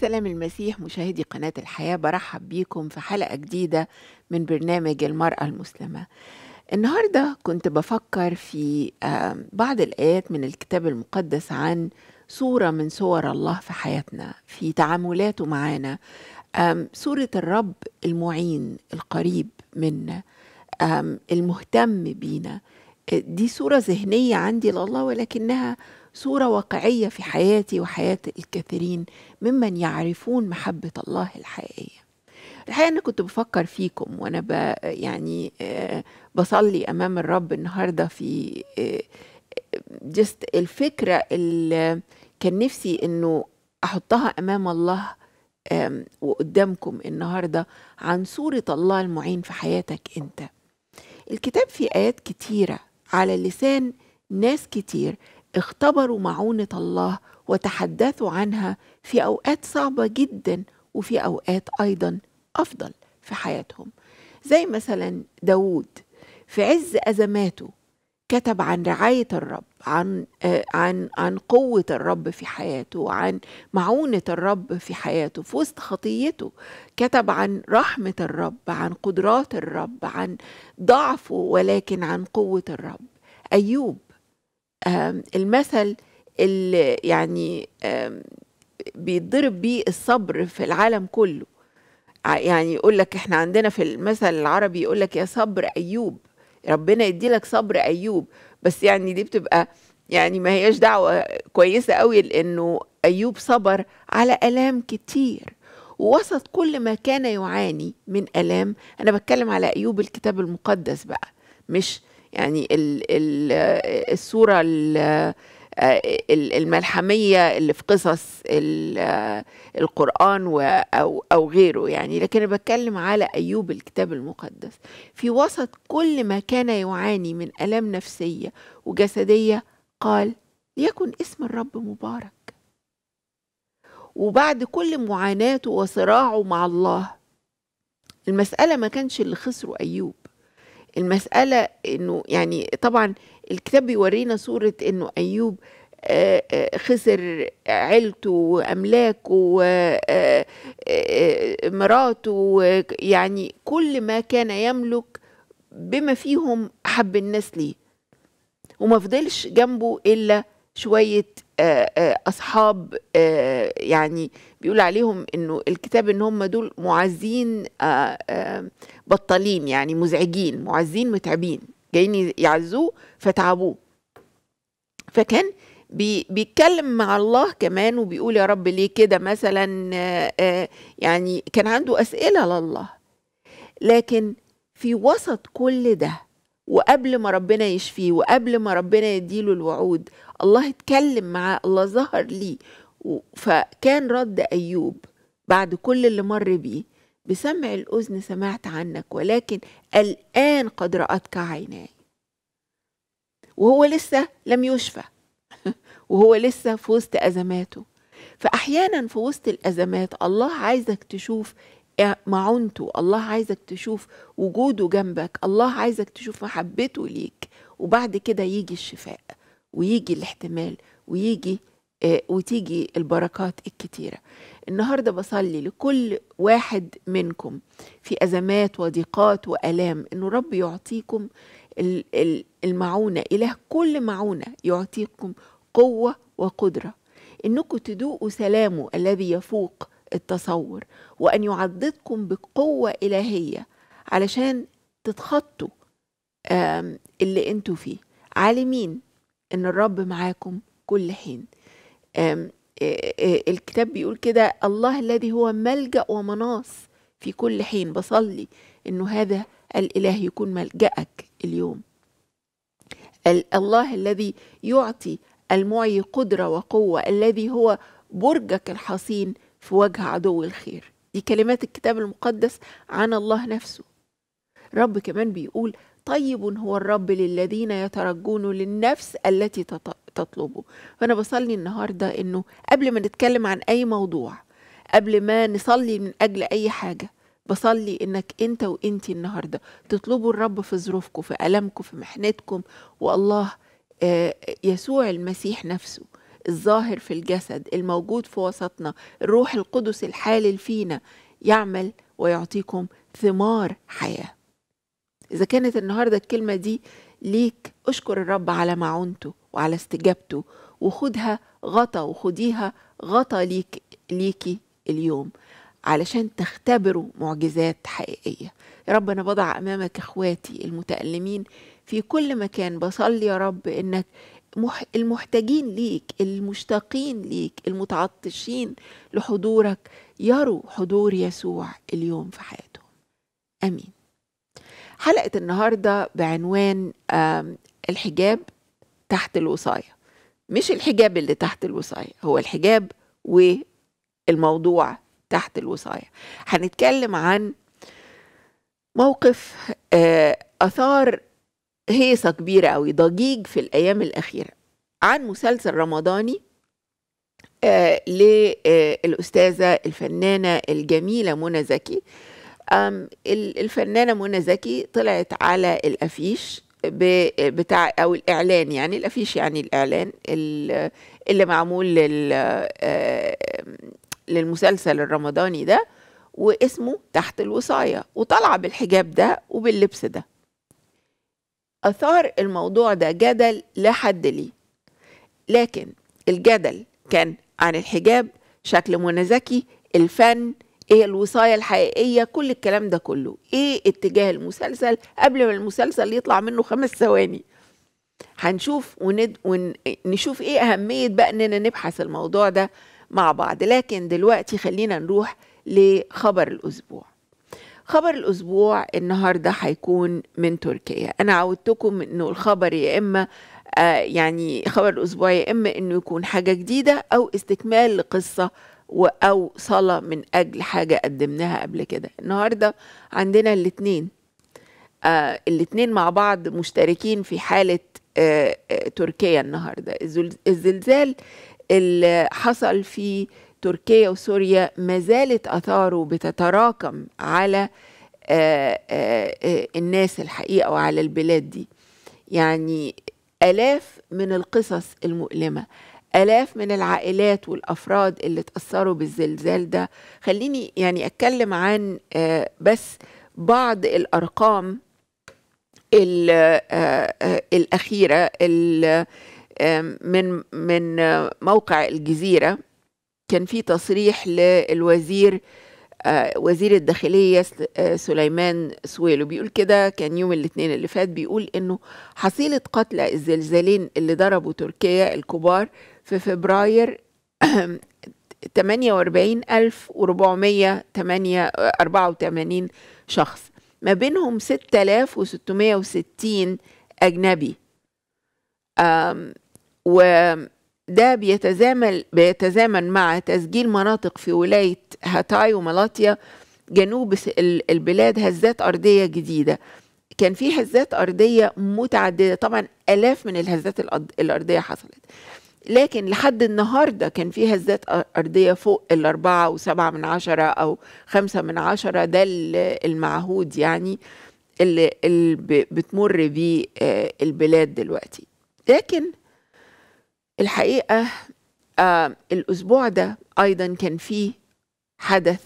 سلام المسيح مشاهدي قناة الحياة برحب بيكم في حلقة جديدة من برنامج المرأة المسلمة النهاردة كنت بفكر في آه، بعض الآيات من الكتاب المقدس عن صورة من صور الله في حياتنا في تعاملاته معانا صورة الرب المعين القريب منا المهتم بينا آه، دي صورة ذهنية عندي لله ولكنها صورة واقعية في حياتي وحياة الكثيرين ممن يعرفون محبة الله الحقيقية الحقيقة أنا كنت بفكر فيكم وأنا ب يعني آه، بصلي أمام الرب النهاردة في جست آه، الفكرة اللي كان نفسي إنه أحطها أمام الله وقدامكم النهاردة عن صورة الله المعين في حياتك أنت الكتاب فيه آيات كتيرة على لسان ناس كتير اختبروا معونة الله وتحدثوا عنها في أوقات صعبة جدا وفي أوقات أيضا أفضل في حياتهم زي مثلا داود في عز أزماته كتب عن رعاية الرب عن آه، عن عن قوة الرب في حياته عن معونة الرب في حياته في وسط خطيته كتب عن رحمة الرب عن قدرات الرب عن ضعفه ولكن عن قوة الرب أيوب المثل اللي يعني بيتضرب بيه الصبر في العالم كله يعني يقول لك احنا عندنا في المثل العربي يقول لك يا صبر ايوب ربنا يدي لك صبر ايوب بس يعني دي بتبقى يعني ما هياش دعوه كويسه قوي لانه ايوب صبر على الام كتير ووسط كل ما كان يعاني من الام انا بتكلم على ايوب الكتاب المقدس بقى مش يعني الـ الـ الصورة الـ الملحمية اللي في قصص القرآن أو, أو غيره يعني لكن أنا بتكلم على أيوب الكتاب المقدس في وسط كل ما كان يعاني من ألام نفسية وجسدية قال ليكن اسم الرب مبارك وبعد كل معاناته وصراعه مع الله المسألة ما كانش اللي خسره أيوب المسألة أنه يعني طبعا الكتاب بيورينا صورة أنه أيوب آه، آه، خسر عيلته وأملاكه ومراته آه، يعني كل ما كان يملك بما فيهم أحب الناس ليه وما فضلش جنبه إلا شويه آه، آه، اصحاب آه، يعني بيقول عليهم انه الكتاب ان هم دول معزين بطالين يعني مزعجين معزين متعبين جايين يعزوه فتعبوه فكان بيتكلم مع الله كمان وبيقول يا رب ليه كده مثلا يعني كان عنده اسئله لله لكن في وسط كل ده وقبل ما ربنا يشفيه وقبل ما ربنا يديله الوعود الله اتكلم معاه الله ظهر ليه فكان رد أيوب بعد كل اللي مر بيه بسمع الأذن سمعت عنك ولكن الآن قد رأتك عيناي وهو لسه لم يشفى وهو لسه في وسط أزماته فأحيانا في وسط الأزمات الله عايزك تشوف معونته الله عايزك تشوف وجوده جنبك الله عايزك تشوف محبته ليك وبعد كده يجي الشفاء ويجي الاحتمال ويجي آه، وتيجي البركات الكتيرة النهاردة بصلي لكل واحد منكم في أزمات وضيقات وألام أنه رب يعطيكم المعونة إله كل معونة يعطيكم قوة وقدرة أنكم تدوقوا سلامه الذي يفوق التصور وأن يعضدكم بقوة إلهية علشان تتخطوا اللي انتوا فيه عالمين ان الرب معاكم كل حين الكتاب بيقول كده الله الذي هو ملجأ ومناص في كل حين بصلي انه هذا الاله يكون ملجأك اليوم الله الذي يعطي المعي قدرة وقوة الذي هو برجك الحصين في وجه عدو الخير دي كلمات الكتاب المقدس عن الله نفسه رب كمان بيقول طيب هو الرب للذين يترجون للنفس التي تطلبه فأنا بصلي النهاردة أنه قبل ما نتكلم عن أي موضوع قبل ما نصلي من أجل أي حاجة بصلي انك انت وانت النهارده تطلبوا الرب في ظروفكم في ألمكم في محنتكم والله آه، يسوع المسيح نفسه الظاهر في الجسد الموجود في وسطنا الروح القدس الحالل فينا يعمل ويعطيكم ثمار حياه إذا كانت النهاردة الكلمة دي ليك اشكر الرب على معونته وعلى استجابته وخدها غطا وخديها غطا ليك ليكي اليوم علشان تختبروا معجزات حقيقية يا رب أنا بضع أمامك إخواتي المتألمين في كل مكان بصلي يا رب إنك المحتاجين ليك المشتاقين ليك المتعطشين لحضورك يروا حضور يسوع اليوم في حياتهم امين حلقة النهاردة بعنوان الحجاب تحت الوصاية مش الحجاب اللي تحت الوصاية هو الحجاب والموضوع تحت الوصاية هنتكلم عن موقف آه، أثار هيصة كبيرة أوي ضجيج في الأيام الأخيرة عن مسلسل رمضاني آه، للأستاذة آه، الفنانة الجميلة منى زكي الفنانه منى زكي طلعت على الافيش بتاع او الاعلان يعني الافيش يعني الاعلان اللي معمول آه، للمسلسل الرمضاني ده واسمه تحت الوصايه وطالعه بالحجاب ده وباللبس ده اثار الموضوع ده جدل لا حد ليه لكن الجدل كان عن الحجاب شكل منى زكي الفن ايه الوصاية الحقيقية كل الكلام ده كله ايه اتجاه المسلسل قبل ما المسلسل يطلع منه خمس ثواني هنشوف وند... ونشوف ايه اهمية بقى اننا نبحث الموضوع ده مع بعض لكن دلوقتي خلينا نروح لخبر الاسبوع خبر الاسبوع النهارده هيكون من تركيا انا عودتكم انه الخبر يا اما آه يعني خبر الاسبوع يا اما انه يكون حاجه جديده او استكمال لقصه أو صلاة من أجل حاجة قدمناها قبل كده النهاردة عندنا الاثنين آه الاثنين مع بعض مشتركين في حالة آه آه تركيا النهاردة الزلزال اللي حصل في تركيا وسوريا ما زالت أثاره بتتراكم على آآ آه، آآ آه، آه، الناس الحقيقة وعلى البلاد دي يعني آلاف من القصص المؤلمة آلاف من العائلات والأفراد اللي تأثروا بالزلزال ده خليني يعني أتكلم عن آه، بس بعض الأرقام آه، آه، الأخيرة من من موقع الجزيرة كان في تصريح للوزير وزير الداخلية سليمان سويلو بيقول كده كان يوم الاثنين اللي فات بيقول إنه حصيلة قتلى الزلزالين اللي ضربوا تركيا الكبار في فبراير 48,484 شخص ما بينهم 6660 أجنبي وده بيتزامن بيتزامن مع تسجيل مناطق في ولاية هاتاي ومالاتيا جنوب البلاد هزات أرضية جديدة كان في هزات أرضية متعددة طبعا آلاف من الهزات الأرضية حصلت لكن لحد النهاردة كان فيها هزات أرضية فوق الأربعة وسبعة من عشرة أو خمسة من عشرة ده المعهود يعني اللي, اللي بتمر بيه آه، البلاد دلوقتي لكن الحقيقة آه، الأسبوع ده أيضا كان فيه حدث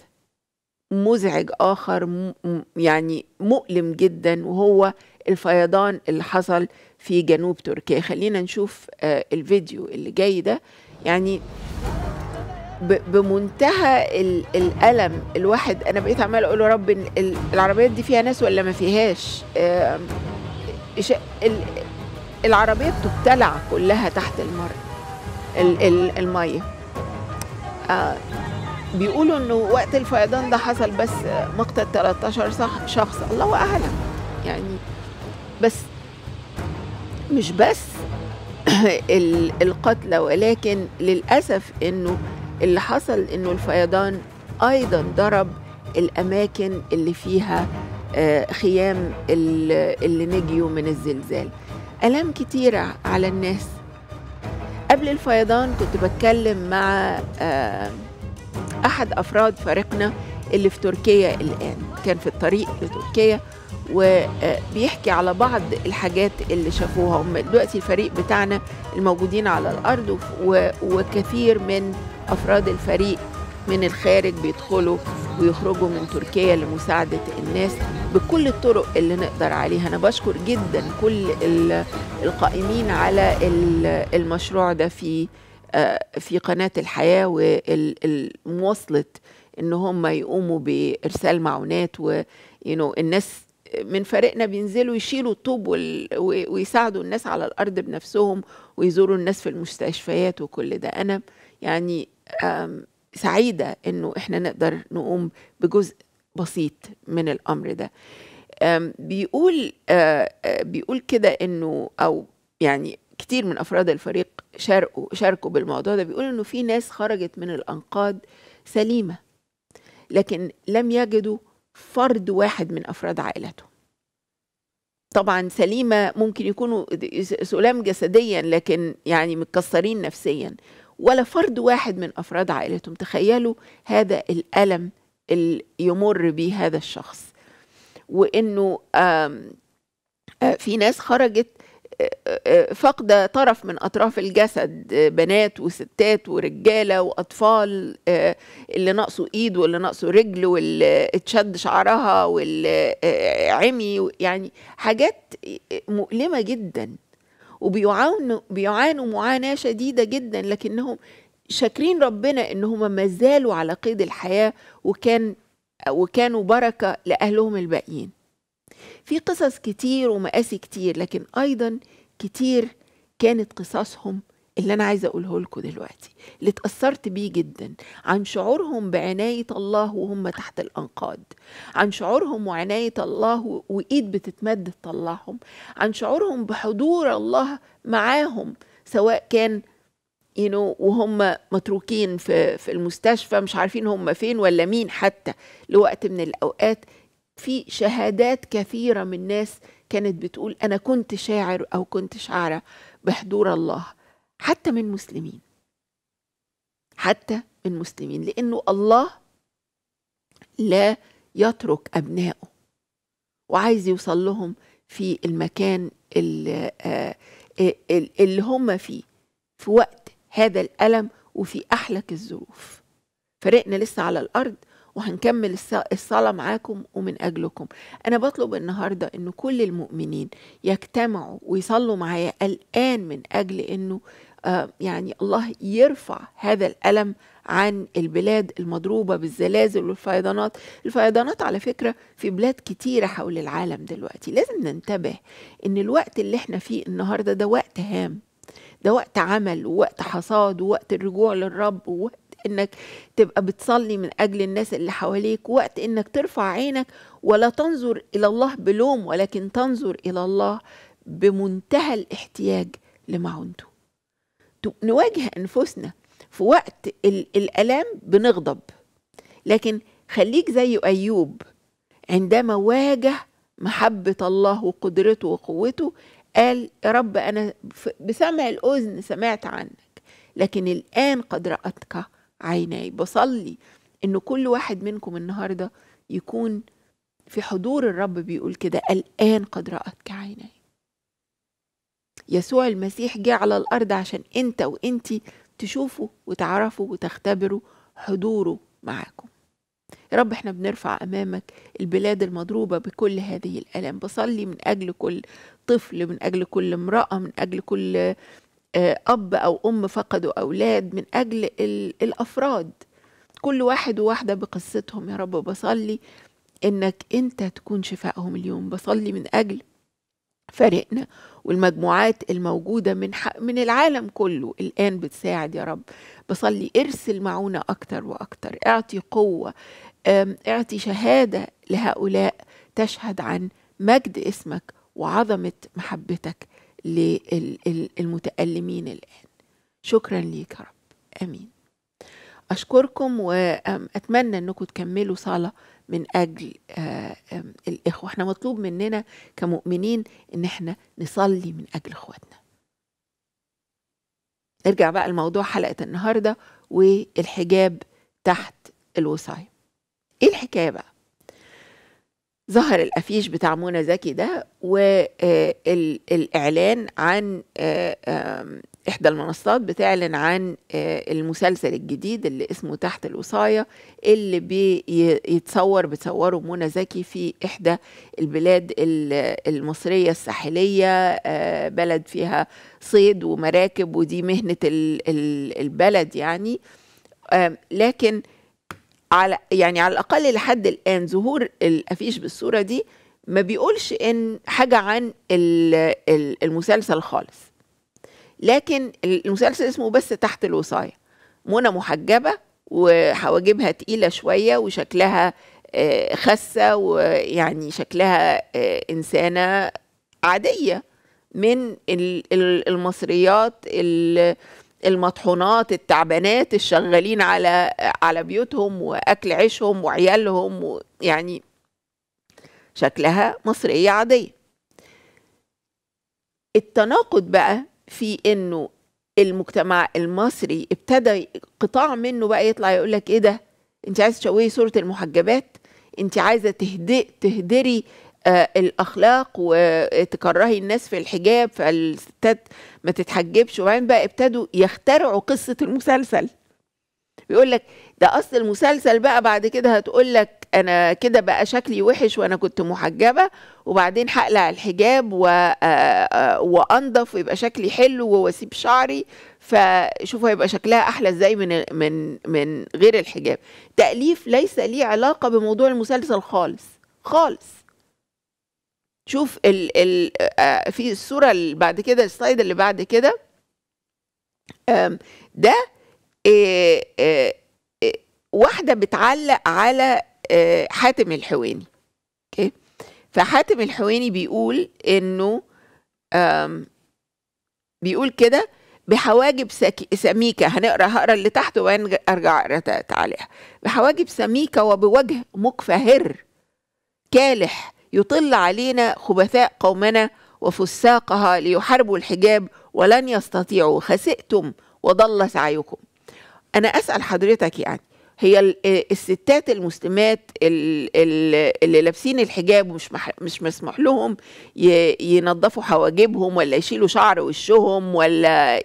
مزعج آخر يعني مؤلم جدا وهو الفيضان اللي حصل في جنوب تركيا خلينا نشوف آه، الفيديو اللي جاي ده يعني بمنتهى الالم الواحد انا بقيت عمال اقول يا رب العربيات دي فيها ناس ولا ما فيهاش العربيه بتبتلع كلها تحت المر الميه آه، بيقولوا انه وقت الفيضان ده حصل بس آه، مقتل 13 شخص الله اعلم يعني بس مش بس القتلى ولكن للأسف أنه اللي حصل أنه الفيضان أيضا ضرب الأماكن اللي فيها آه، خيام اللي نجيوا من الزلزال ألام كتيرة على الناس قبل الفيضان كنت بتكلم مع آه، أحد أفراد فريقنا اللي في تركيا الآن كان في الطريق لتركيا وبيحكي على بعض الحاجات اللي شافوها هم دلوقتي الفريق بتاعنا الموجودين على الارض وكثير من افراد الفريق من الخارج بيدخلوا ويخرجوا من تركيا لمساعدة الناس بكل الطرق اللي نقدر عليها أنا بشكر جدا كل القائمين على المشروع ده في آه، في قناة الحياة ومواصلة إن هم يقوموا بإرسال معونات و الناس من فريقنا بينزلوا يشيلوا الطوب ويساعدوا الناس على الارض بنفسهم ويزوروا الناس في المستشفيات وكل ده انا يعني سعيده انه احنا نقدر نقوم بجزء بسيط من الامر ده بيقول بيقول كده انه او يعني كتير من افراد الفريق شاركوا شاركوا بالموضوع ده بيقول انه في ناس خرجت من الانقاض سليمه لكن لم يجدوا فرد واحد من أفراد عائلته طبعا سليمة ممكن يكونوا سلام جسديا لكن يعني متكسرين نفسيا ولا فرد واحد من أفراد عائلتهم تخيلوا هذا الألم اللي يمر به هذا الشخص وإنه آه، في ناس خرجت فقد طرف من أطراف الجسد بنات وستات ورجالة وأطفال اللي ناقصه إيد واللي ناقصه رجل واللي اتشد شعرها واللي عمي يعني حاجات مؤلمة جدا وبيعانوا بيعانوا معاناة شديدة جدا لكنهم شاكرين ربنا إن هم ما زالوا على قيد الحياة وكان وكانوا بركة لأهلهم الباقيين في قصص كتير ومقاسي كتير لكن أيضا كتير كانت قصصهم اللي أنا عايزة أقوله لكم دلوقتي اللي اتأثرت بيه جدا عن شعورهم بعناية الله وهم تحت الأنقاض عن شعورهم وعناية الله وإيد بتتمد تطلعهم عن شعورهم بحضور الله معاهم سواء كان يو you know, وهم متروكين في في المستشفى مش عارفين هم فين ولا مين حتى لوقت من الاوقات في شهادات كثيرة من ناس كانت بتقول أنا كنت شاعر أو كنت شاعرة بحضور الله حتى من مسلمين حتى من مسلمين لأنه الله لا يترك أبنائه وعايز يوصل لهم في المكان اللي, آه، آه، اللي هم فيه في وقت هذا الألم وفي أحلك الظروف فرقنا لسه على الأرض وهنكمل الصلاة معاكم ومن أجلكم أنا بطلب النهاردة أن كل المؤمنين يجتمعوا ويصلوا معايا الآن من أجل أنه آه، يعني الله يرفع هذا الألم عن البلاد المضروبة بالزلازل والفيضانات الفيضانات على فكرة في بلاد كتيرة حول العالم دلوقتي لازم ننتبه أن الوقت اللي احنا فيه النهاردة ده وقت هام ده وقت عمل ووقت حصاد ووقت الرجوع للرب ووقت انك تبقى بتصلي من اجل الناس اللي حواليك وقت انك ترفع عينك ولا تنظر الى الله بلوم ولكن تنظر الى الله بمنتهى الاحتياج لمعونته نواجه انفسنا في وقت الالام بنغضب لكن خليك زي ايوب عندما واجه محبه الله وقدرته وقوته قال يا رب انا بسمع الاذن سمعت عنك لكن الان قد راتك عيناي بصلي ان كل واحد منكم النهارده يكون في حضور الرب بيقول كده الان قد رأتك عيناي يسوع المسيح جه على الارض عشان انت وانت تشوفوا وتعرفوا وتختبروا حضوره معاكم يا رب احنا بنرفع امامك البلاد المضروبه بكل هذه الالام بصلي من اجل كل طفل من اجل كل امراه من اجل كل آه، اب او ام فقدوا اولاد من اجل الافراد كل واحد وواحده بقصتهم يا رب بصلي انك انت تكون شفائهم اليوم بصلي من اجل فريقنا والمجموعات الموجودة من من العالم كله الآن بتساعد يا رب بصلي ارسل معونا أكتر وأكتر اعطي قوة اعطي شهادة لهؤلاء تشهد عن مجد اسمك وعظمة محبتك للمتألمين الآن شكرا ليك يا رب أمين أشكركم وأتمنى أنكم تكملوا صلاة من أجل آه، الإخوة احنا مطلوب مننا كمؤمنين أن احنا نصلي من أجل إخواتنا نرجع بقى لموضوع حلقة النهاردة والحجاب تحت الوصاية إيه الحكاية بقى ظهر الافيش بتاع منى زكي ده والاعلان آه، عن آه، احدى المنصات بتعلن عن آه، المسلسل الجديد اللي اسمه تحت الوصايه اللي بيتصور بتصوره منى زكي في احدى البلاد المصريه الساحليه بلد فيها صيد ومراكب ودي مهنه البلد يعني لكن على يعني على الاقل لحد الان ظهور الافيش بالصوره دي ما بيقولش ان حاجه عن المسلسل خالص لكن المسلسل اسمه بس تحت الوصايه منى محجبه وحواجبها تقيله شويه وشكلها آه، خسه ويعني شكلها آه، انسانه عاديه من المصريات اللي المطحونات التعبانات الشغالين على على بيوتهم واكل عيشهم وعيالهم يعني شكلها مصريه عاديه التناقض بقى في انه المجتمع المصري ابتدى قطاع منه بقى يطلع يقول لك ايه ده انت عايزه تشوهي صوره المحجبات انت عايزه تهدئ تهدري آه، الاخلاق وتكرهي الناس في الحجاب فالستات ما تتحجبش وبعدين بقى ابتدوا يخترعوا قصه المسلسل بيقول لك ده اصل المسلسل بقى بعد كده هتقول لك انا كده بقى شكلي وحش وانا كنت محجبه وبعدين هقلع الحجاب و... آه، آه، وانضف ويبقى شكلي حلو واسيب شعري فشوفوا هيبقى شكلها احلى ازاي من من من غير الحجاب تاليف ليس ليه علاقه بموضوع المسلسل خالص خالص شوف ال ال آه، في الصورة اللي بعد كده السلايد اللي بعد كده ده إيه إيه واحدة بتعلق على آه، حاتم الحويني اوكي فحاتم الحويني بيقول انه بيقول كده بحواجب سميكة هنقرا هقرا اللي تحت وبعدين ارجع اقرا عليها بحواجب سميكة وبوجه مكفهر كالح يطل علينا خبثاء قومنا وفساقها ليحاربوا الحجاب ولن يستطيعوا خسئتم وضل سعيكم أنا أسأل حضرتك يعني هي آه، الستات المسلمات اللي لابسين الحجاب ومش مش مسموح لهم ينظفوا حواجبهم ولا يشيلوا شعر وشهم ولا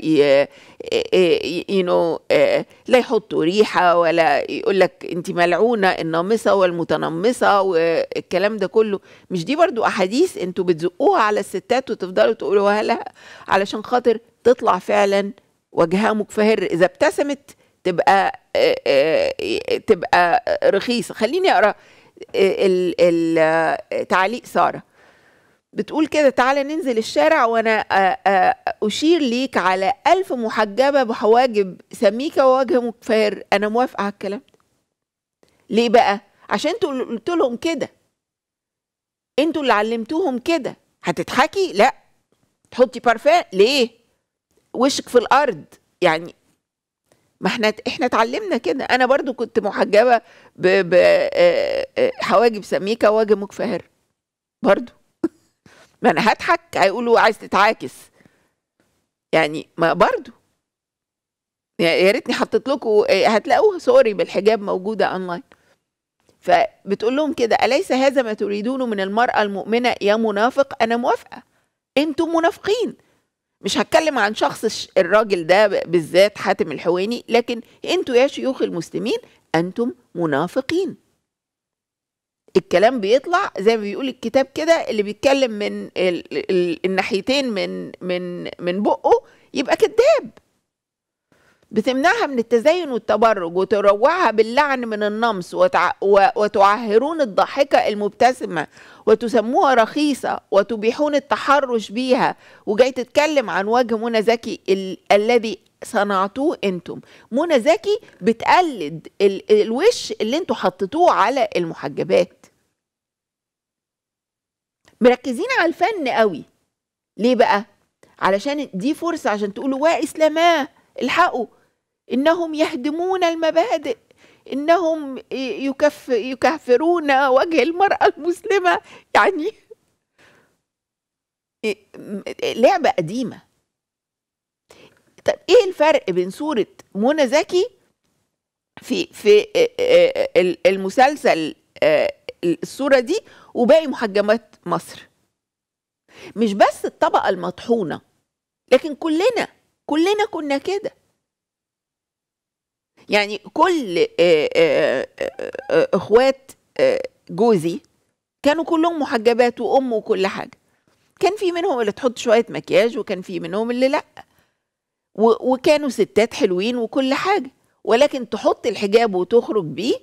ينو آه، آه، لا يحطوا ريحه ولا يقول لك انت ملعونه النامصه والمتنمصه والكلام ده كله مش دي برضو احاديث انتوا بتزقوها على الستات وتفضلوا تقولوها لها علشان خاطر تطلع فعلا وجهها مكفهر اذا ابتسمت تبقى تبقى رخيصه خليني اقرا تعليق ساره بتقول كده تعالى ننزل الشارع وانا اشير ليك على الف محجبه بحواجب سميكه ووجه مكفر انا موافقه على الكلام ليه بقى عشان انتوا قلت لهم كده انتوا اللي علمتوهم كده هتضحكي لا تحطي بارفان ليه وشك في الارض يعني ما احنا احنا اتعلمنا كده انا برضو كنت محجبه بحواجب سميكه وواجب مكفهر برضو ما انا هضحك هيقولوا عايز تتعاكس يعني ما برضو يا ريتني حطيت لكم هتلاقوها سوري بالحجاب موجوده اونلاين فبتقول لهم كده اليس هذا ما تريدونه من المراه المؤمنه يا منافق انا موافقه انتم منافقين مش هتكلم عن شخص الراجل ده بالذات حاتم الحويني لكن انتوا يا شيوخ المسلمين انتم منافقين الكلام بيطلع زي ما بيقول الكتاب كده اللي بيتكلم من الناحيتين من من من بقه يبقى كذاب بتمنعها من التزين والتبرج وتروعها باللعن من النمص وتع... و... وتعهرون الضاحكة المبتسمة وتسموها رخيصة وتبيحون التحرش بيها وجاي تتكلم عن وجه منى زكي ال... الذي صنعتوه انتم منى زكي بتقلد ال... الوش اللي انتم حطيتوه على المحجبات مركزين على الفن قوي ليه بقى علشان دي فرصة عشان تقولوا وا اسلاما الحقوا إنهم يهدمون المبادئ إنهم يكف يكفرون وجه المرأة المسلمة يعني لعبة قديمة طب إيه الفرق بين صورة منى زكي في في المسلسل الصورة دي وباقي محجمات مصر مش بس الطبقة المطحونة لكن كلنا كلنا كنا كده يعني كل آه، آه، آه، اخوات جوزي كانوا كلهم محجبات وام وكل حاجه كان في منهم اللي تحط شويه مكياج وكان في منهم اللي لا وكانوا ستات حلوين وكل حاجه ولكن تحط الحجاب وتخرج بيه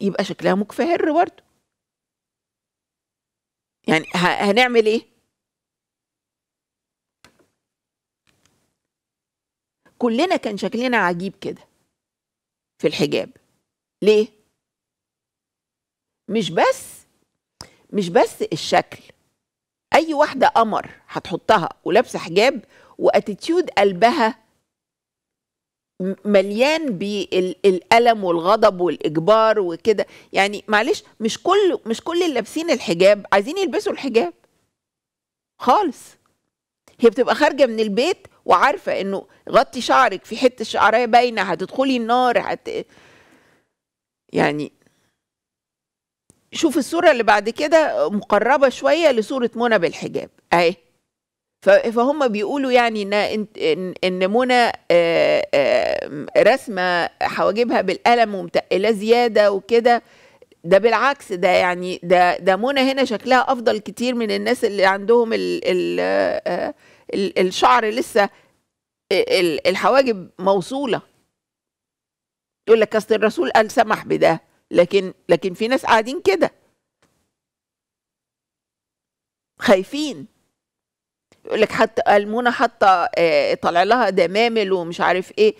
يبقى شكلها مكفهر برضه يعني هنعمل ايه كلنا كان شكلنا عجيب كده في الحجاب ليه مش بس مش بس الشكل اي واحده قمر هتحطها ولابسه حجاب واتيتيود قلبها مليان بالالم والغضب والاجبار وكده يعني معلش مش كل مش كل اللي لابسين الحجاب عايزين يلبسوا الحجاب خالص هي بتبقى خارجه من البيت وعارفه انه غطي شعرك في حته شعريه باينه هتدخلي النار هت... يعني شوف الصوره اللي بعد كده مقربه شويه لصوره منى بالحجاب اهي فهم بيقولوا يعني ان ان منى رسمه حواجبها بالقلم ومتقله زياده وكده ده بالعكس ده يعني ده ده منى هنا شكلها افضل كتير من الناس اللي عندهم ال ال الشعر لسه الحواجب موصوله يقول لك اصل الرسول قال سمح بده لكن لكن في ناس قاعدين كده خايفين يقول لك حتى المونه حتى طالع لها دمامل ومش عارف ايه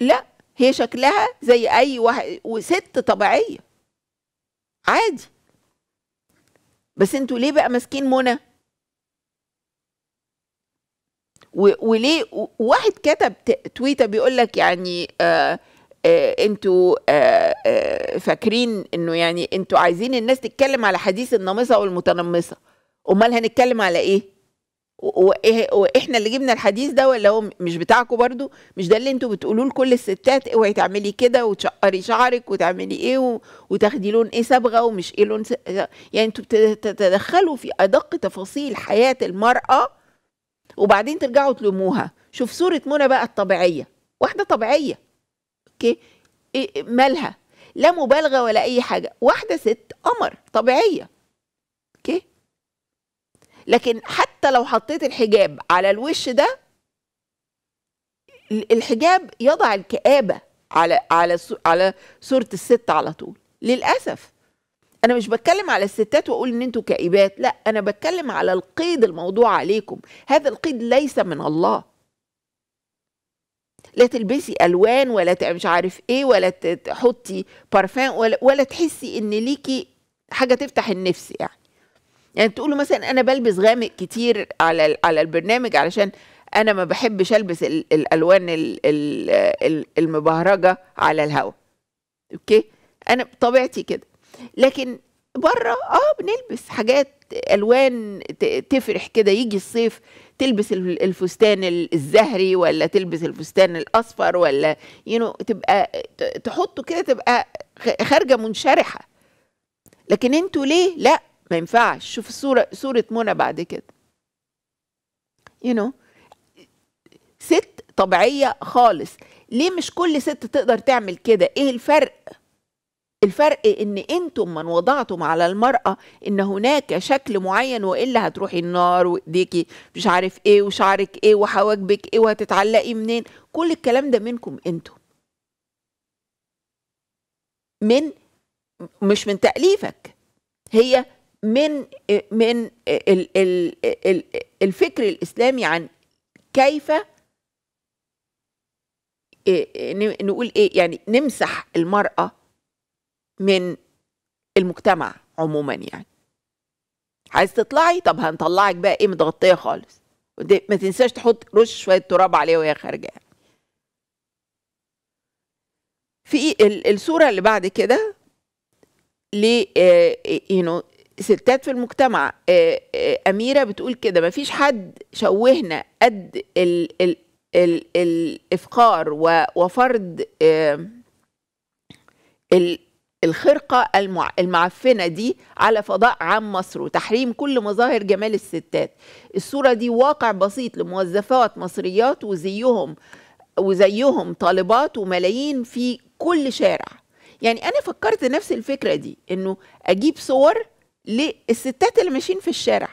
لا هي شكلها زي اي واحد وست طبيعيه عادي بس انتوا ليه بقى ماسكين منى وليه واحد كتب تويته بيقول لك يعني آه، آه، انتوا آه، فاكرين انه يعني انتوا عايزين الناس تتكلم على حديث النامصه والمتنمصه امال هنتكلم على ايه, إيه، واحنا اللي جبنا الحديث ده ولا هو مش بتاعكم برضو مش ده اللي انتوا بتقولوه لكل الستات اوعي تعملي كده وتشقري شعرك وتعملي ايه وتاخدي لون ايه صبغه ومش ايه لون س... يعني انتوا بتتدخلوا في ادق تفاصيل حياه المراه وبعدين ترجعوا تلوموها شوف صورة منى بقى الطبيعية واحدة طبيعية اوكي إيه،, إيه مالها لا مبالغة ولا أي حاجة واحدة ست قمر طبيعية اوكي لكن حتى لو حطيت الحجاب على الوش ده الحجاب يضع الكآبة على على على صورة الست على طول للأسف انا مش بتكلم على الستات واقول ان انتوا كئيبات لا انا بتكلم على القيد الموضوع عليكم هذا القيد ليس من الله لا تلبسي الوان ولا مش عارف ايه ولا تحطي بارفان ولا, ولا تحسي ان ليكي حاجه تفتح النفس يعني يعني تقولوا مثلا انا بلبس غامق كتير على على البرنامج علشان انا ما بحبش البس الالوان المبهرجه على الهواء اوكي انا طبيعتي كده لكن بره اه بنلبس حاجات الوان تفرح كده يجي الصيف تلبس الفستان الزهري ولا تلبس الفستان الاصفر ولا يو تبقى تحطه كده تبقى خارجه منشرحه لكن انتوا ليه لا ما ينفعش شوف الصوره صوره منى بعد كده يو نو ست طبيعيه خالص ليه مش كل ست تقدر تعمل كده ايه الفرق الفرق ان انتم من وضعتم على المرأة ان هناك شكل معين وإلا هتروحي النار وايديكي مش عارف ايه وشعرك ايه وحواجبك ايه وهتتعلقي منين كل الكلام ده منكم انتم من مش من تأليفك هي من من الفكر الإسلامي عن كيف إيه إيه نقول ايه يعني نمسح المرأة من المجتمع عموما يعني عايز تطلعي طب هنطلعك بقى ايه متغطيه خالص ما تنساش تحط رش شويه تراب عليه وهي خارجه في الصوره اللي بعد كده ل يو آه، ستات في المجتمع آه، آه، اميره بتقول كده ما فيش حد شوهنا قد ال ال ال الافقار وفرض الخرقة المعفنة دي على فضاء عام مصر وتحريم كل مظاهر جمال الستات الصورة دي واقع بسيط لموظفات مصريات وزيهم وزيهم طالبات وملايين في كل شارع يعني أنا فكرت نفس الفكرة دي إنه أجيب صور للستات اللي ماشيين في الشارع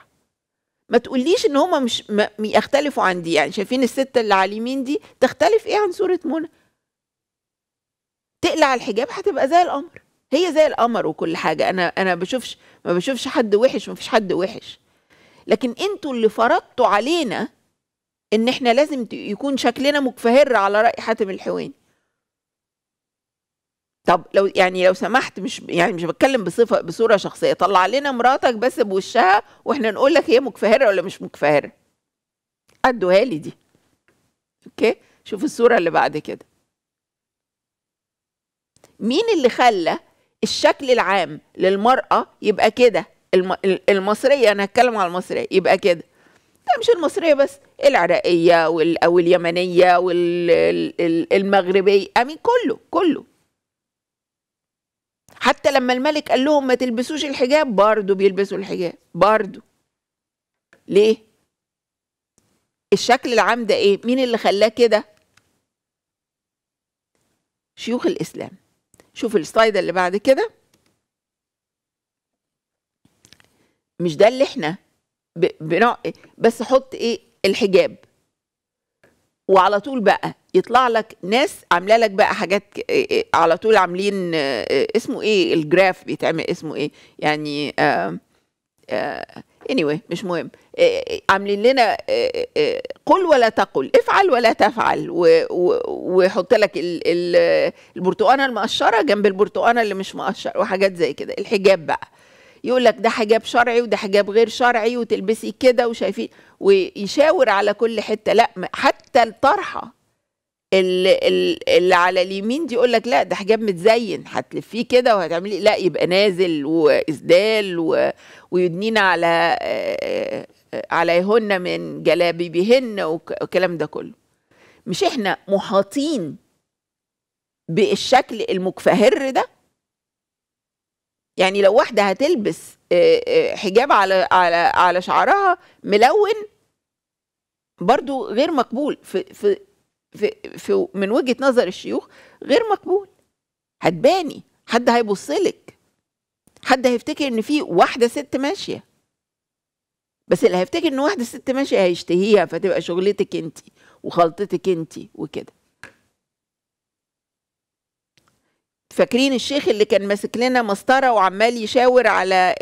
ما تقوليش ان هما مش يختلفوا عن دي يعني شايفين الستة اللي على اليمين دي تختلف ايه عن صورة منى تقلع الحجاب هتبقى زي الامر هي زي القمر وكل حاجه انا انا بشوفش ما بشوفش حد وحش ما فيش حد وحش لكن انتوا اللي فرضتوا علينا ان احنا لازم يكون شكلنا مكفهر على راي حاتم الحويني طب لو يعني لو سمحت مش يعني مش بتكلم بصفه بصوره شخصيه طلع لنا مراتك بس بوشها واحنا نقول لك هي مكفهره ولا مش مكفهره ادوها لي دي اوكي شوف الصوره اللي بعد كده مين اللي خلى الشكل العام للمرأة يبقى كده المصرية أنا هتكلم على المصرية يبقى كده لا مش المصرية بس العراقية واليمنية والمغربية أمين كله كله حتى لما الملك قال لهم ما تلبسوش الحجاب برضه بيلبسوا الحجاب برضه ليه الشكل العام ده ايه مين اللي خلاه كده شيوخ الاسلام شوف السلايد اللي بعد كده مش ده اللي احنا بنوع بس حط ايه الحجاب وعلى طول بقى يطلع لك ناس عامله لك بقى حاجات إيه، إيه، على طول عاملين آه، اسمه ايه الجراف بيتعمل اسمه ايه يعني آآ آه، آآ آه، anyway مش مهم إيه، إيه، عاملين لنا إيه، قل ولا تقل افعل ولا تفعل ويحط لك البرتقانه المقشره جنب البرتقانه اللي مش مقشره وحاجات زي كده الحجاب بقى يقول لك ده حجاب شرعي وده حجاب غير شرعي وتلبسي كده وشايفين ويشاور على كل حته لا حتى الطرحه اللي, اللي على اليمين دي يقول لك لا ده حجاب متزين هتلفيه كده وهتعملي لا يبقى نازل واسدال و... على عليهن من جلابيبهن والكلام ده كله مش احنا محاطين بالشكل المكفهر ده يعني لو واحده هتلبس حجاب على على على شعرها ملون برضو غير مقبول في في في, في من وجهه نظر الشيوخ غير مقبول هتباني حد هيبص لك حد هيفتكر ان في واحده ست ماشيه بس اللي هيفتكر ان واحده ست ماشيه هيشتهيها فتبقى شغلتك انت وخلطتك انت وكده فاكرين الشيخ اللي كان ماسك لنا مسطره وعمال يشاور على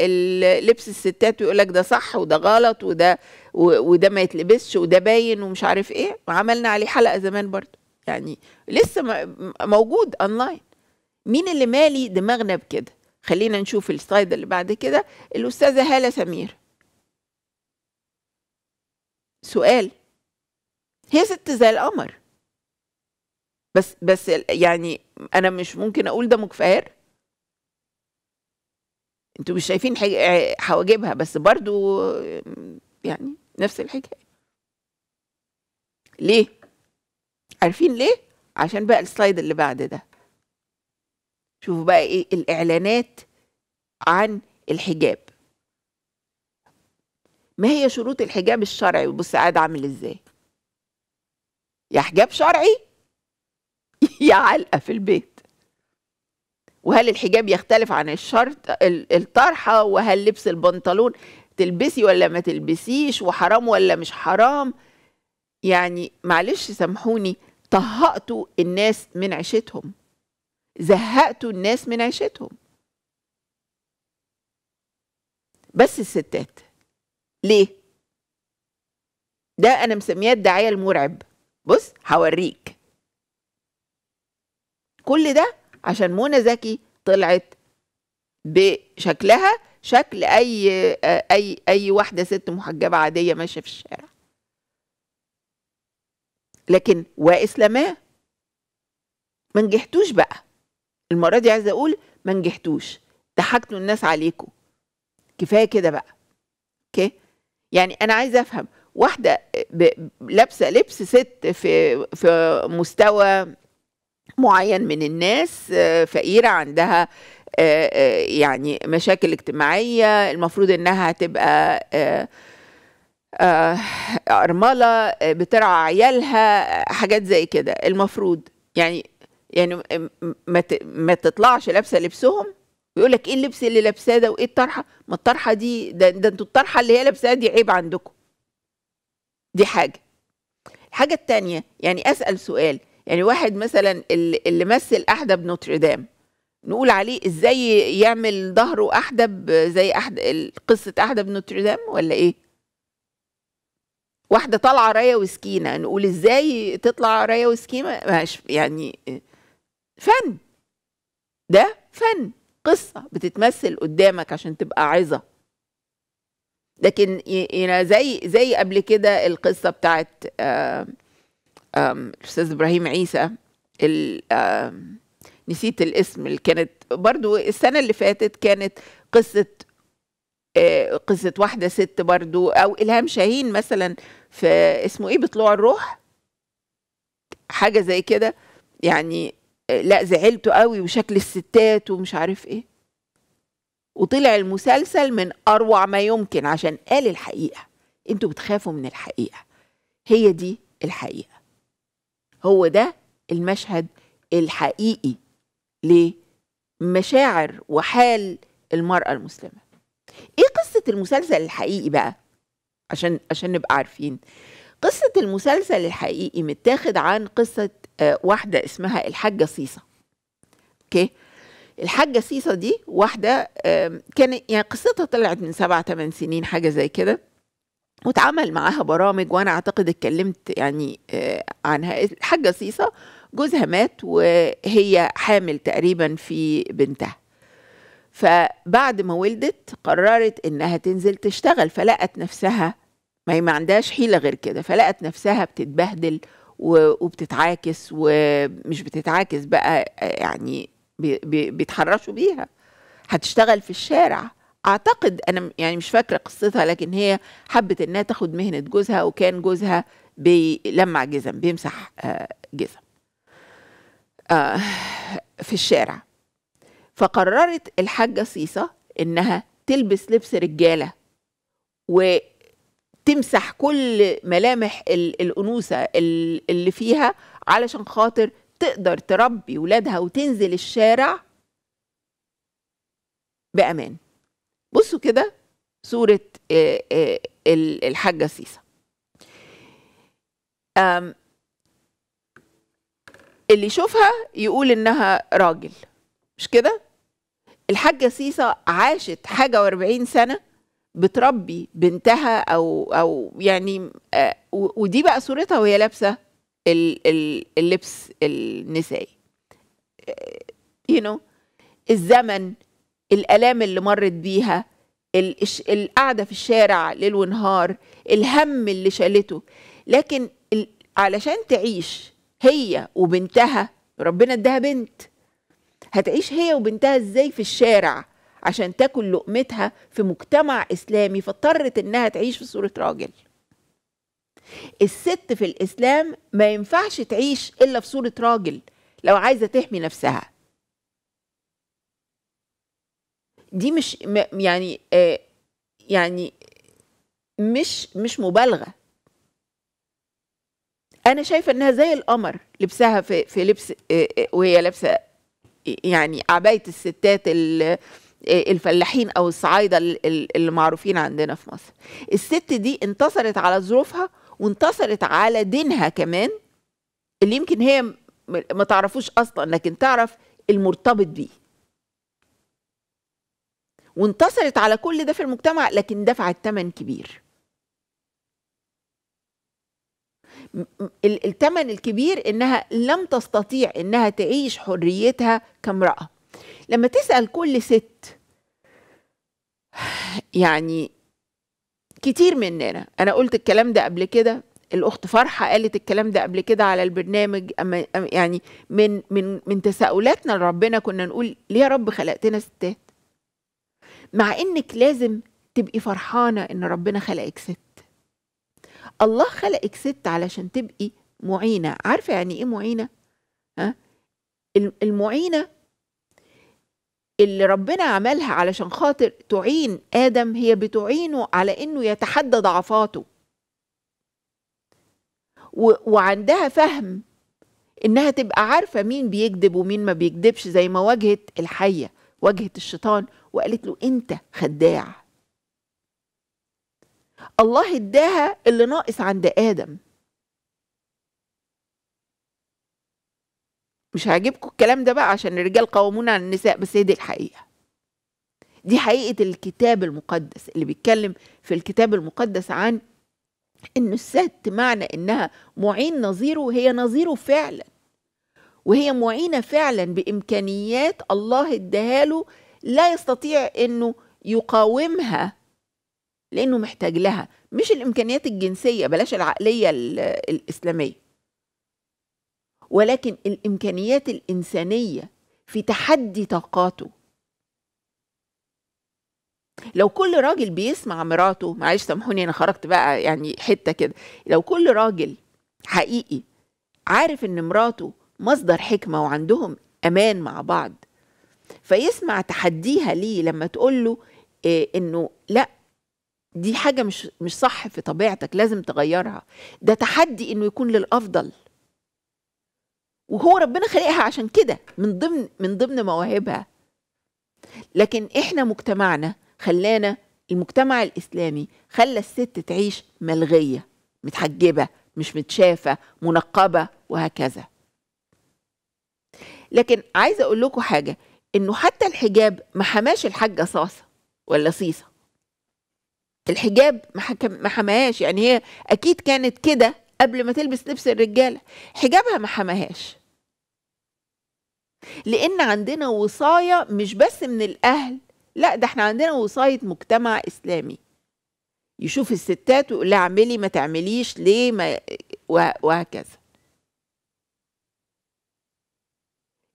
لبس الستات ويقول لك ده صح وده غلط وده وده ما يتلبسش وده باين ومش عارف ايه وعملنا عليه حلقه زمان برضه يعني لسه موجود اونلاين مين اللي مالي دماغنا بكده خلينا نشوف السلايد اللي بعد كده الاستاذه هاله سمير سؤال هي ست زي القمر بس بس يعني انا مش ممكن اقول ده مجفار انتوا مش شايفين حواجبها بس برضو يعني نفس الحكايه ليه عارفين ليه عشان بقى السلايد اللي بعد ده شوفوا بقى ايه الاعلانات عن الحجاب ما هي شروط الحجاب الشرعي وبص قاعد عامل ازاي يا حجاب شرعي يا علقه في البيت وهل الحجاب يختلف عن الشرط الطرحه وهل لبس البنطلون تلبسي ولا ما تلبسيش وحرام ولا مش حرام يعني معلش سامحوني طهقتوا الناس من عيشتهم زهقتوا الناس من عيشتهم بس الستات ليه ده انا مسميات الداعيه المرعب بص هوريك كل ده عشان منى زكي طلعت بشكلها شكل اي اي اي واحده ست محجبه عاديه ماشيه في الشارع لكن واسلماه ما نجحتوش بقى المره دي عايزه اقول ما نجحتوش ضحكتوا الناس عليكم كفايه كده بقى اوكي يعني انا عايزه افهم واحده لابسه لبس ست في في مستوى معين من الناس آه، فقيرة عندها آه، آه، يعني مشاكل اجتماعية المفروض انها تبقى أرملة بترعى عيالها حاجات زي كده المفروض يعني يعني ما ما تطلعش لابسة لبسهم ويقول لك ايه اللبس اللي لابساه ده وايه الطرحة ما الطرحة دي ده, ده انتوا الطرحة اللي هي لابساها دي عيب عندكم دي حاجة الحاجة التانية يعني أسأل سؤال يعني واحد مثلا اللي مثل احدب نوتردام نقول عليه ازاي يعمل ظهره احدب زي أحد قصه احدب نوتردام ولا ايه واحده طالعه رايه وسكينه نقول ازاي تطلع رايه وسكينه يعني فن ده فن قصه بتتمثل قدامك عشان تبقى عظه لكن يعني زي زي قبل كده القصه بتاعت آه الأستاذ إبراهيم عيسى نسيت الاسم اللي كانت برضو السنة اللي فاتت كانت قصة آه، قصة واحدة ست برضو أو إلهام شاهين مثلا في اسمه إيه بطلوع الروح حاجة زي كده يعني آه، لا زعلته قوي وشكل الستات ومش عارف إيه وطلع المسلسل من أروع ما يمكن عشان قال الحقيقة انتوا بتخافوا من الحقيقة هي دي الحقيقة هو ده المشهد الحقيقي لمشاعر وحال المرأة المسلمة ايه قصة المسلسل الحقيقي بقى عشان عشان نبقى عارفين قصة المسلسل الحقيقي متاخد عن قصة آه، واحدة اسمها الحاجة صيصة اوكي الحاجة سيسة دي واحدة كانت يعني قصتها طلعت من سبع ثمان سنين حاجة زي كده واتعمل معاها برامج وانا اعتقد اتكلمت يعني آه، عنها الحاجه صيصه جوزها مات وهي حامل تقريبا في بنتها فبعد ما ولدت قررت انها تنزل تشتغل فلقت نفسها ما هي ما عندهاش حيله غير كده فلقت نفسها بتتبهدل وبتتعاكس ومش بتتعاكس بقى آه، يعني بيتحرشوا بيها هتشتغل في الشارع اعتقد انا يعني مش فاكره قصتها لكن هي حبت انها تاخد مهنه جوزها وكان جوزها بيلمع جزم بيمسح آه، جزم آه، في الشارع فقررت الحاجه صيصه انها تلبس لبس رجاله وتمسح كل ملامح الانوثه اللي فيها علشان خاطر تقدر تربي ولادها وتنزل الشارع بامان بصوا كده صورة آه، آه، الحاجة سيسة اللي يشوفها يقول إنها راجل مش كده الحاجة سيسة عاشت حاجة واربعين سنة بتربي بنتها أو أو يعني آه، ودي بقى صورتها وهي لابسة اللبس النسائي you know الزمن الآلام اللي مرت بيها القعدة في الشارع ليل ونهار الهم اللي شالته لكن علشان تعيش هي وبنتها ربنا اداها بنت هتعيش هي وبنتها ازاي في الشارع عشان تاكل لقمتها في مجتمع اسلامي فاضطرت انها تعيش في صوره راجل الست في الاسلام ما ينفعش تعيش الا في صوره راجل لو عايزه تحمي نفسها دي مش يعني آه، يعني مش مش مبالغه انا شايفه انها زي القمر لبسها في في لبس آه، آه، وهي لابسه يعني عبايه الستات الفلاحين او الصعايده اللي معروفين عندنا في مصر الست دي انتصرت على ظروفها وانتصرت على دينها كمان اللي يمكن هي ما تعرفوش اصلا لكن تعرف المرتبط بيه وانتصرت على كل ده في المجتمع لكن دفعت ثمن كبير الثمن الكبير انها لم تستطيع انها تعيش حريتها كامراه لما تسال كل ست يعني كتير مننا انا قلت الكلام ده قبل كده الاخت فرحه قالت الكلام ده قبل كده على البرنامج أما يعني من من من تساؤلاتنا لربنا كنا نقول ليه يا رب خلقتنا ستات مع انك لازم تبقي فرحانه ان ربنا خلقك ست الله خلقك ست علشان تبقي معينه عارفه يعني ايه معينه ها المعينه اللي ربنا عملها علشان خاطر تعين ادم هي بتعينه على انه يتحدى ضعفاته وعندها فهم انها تبقى عارفه مين بيكذب ومين ما بيكذبش زي ما واجهت الحيه واجهت الشيطان وقالت له انت خداع الله اداها اللي ناقص عند ادم مش هعجبكم الكلام ده بقى عشان الرجال قوامون على النساء بس هي دي الحقيقه دي حقيقه الكتاب المقدس اللي بيتكلم في الكتاب المقدس عن ان الست معنى انها معين نظيره هي نظيره فعلا وهي معينة فعلا بإمكانيات الله اداها لا يستطيع أنه يقاومها لأنه محتاج لها مش الإمكانيات الجنسية بلاش العقلية الإسلامية ولكن الإمكانيات الإنسانية في تحدي طاقاته لو كل راجل بيسمع مراته معلش سامحوني انا خرجت بقى يعني حته كده لو كل راجل حقيقي عارف ان مراته مصدر حكمة وعندهم أمان مع بعض فيسمع تحديها ليه لما تقول له إيه إنه لأ دي حاجة مش مش صح في طبيعتك لازم تغيرها ده تحدي إنه يكون للأفضل وهو ربنا خلقها عشان كده من ضمن من ضمن مواهبها لكن احنا مجتمعنا خلانا المجتمع الاسلامي خلى الست تعيش ملغيه متحجبه مش متشافه منقبه وهكذا لكن عايزه اقول لكم حاجه انه حتى الحجاب ما حماش الحاجه صاصه ولا صيصه الحجاب ما حماهاش يعني هي اكيد كانت كده قبل ما تلبس لبس الرجاله حجابها ما حماهاش لان عندنا وصايه مش بس من الاهل لا ده احنا عندنا وصايه مجتمع اسلامي يشوف الستات ويقول لها اعملي ما تعمليش ليه ما وهكذا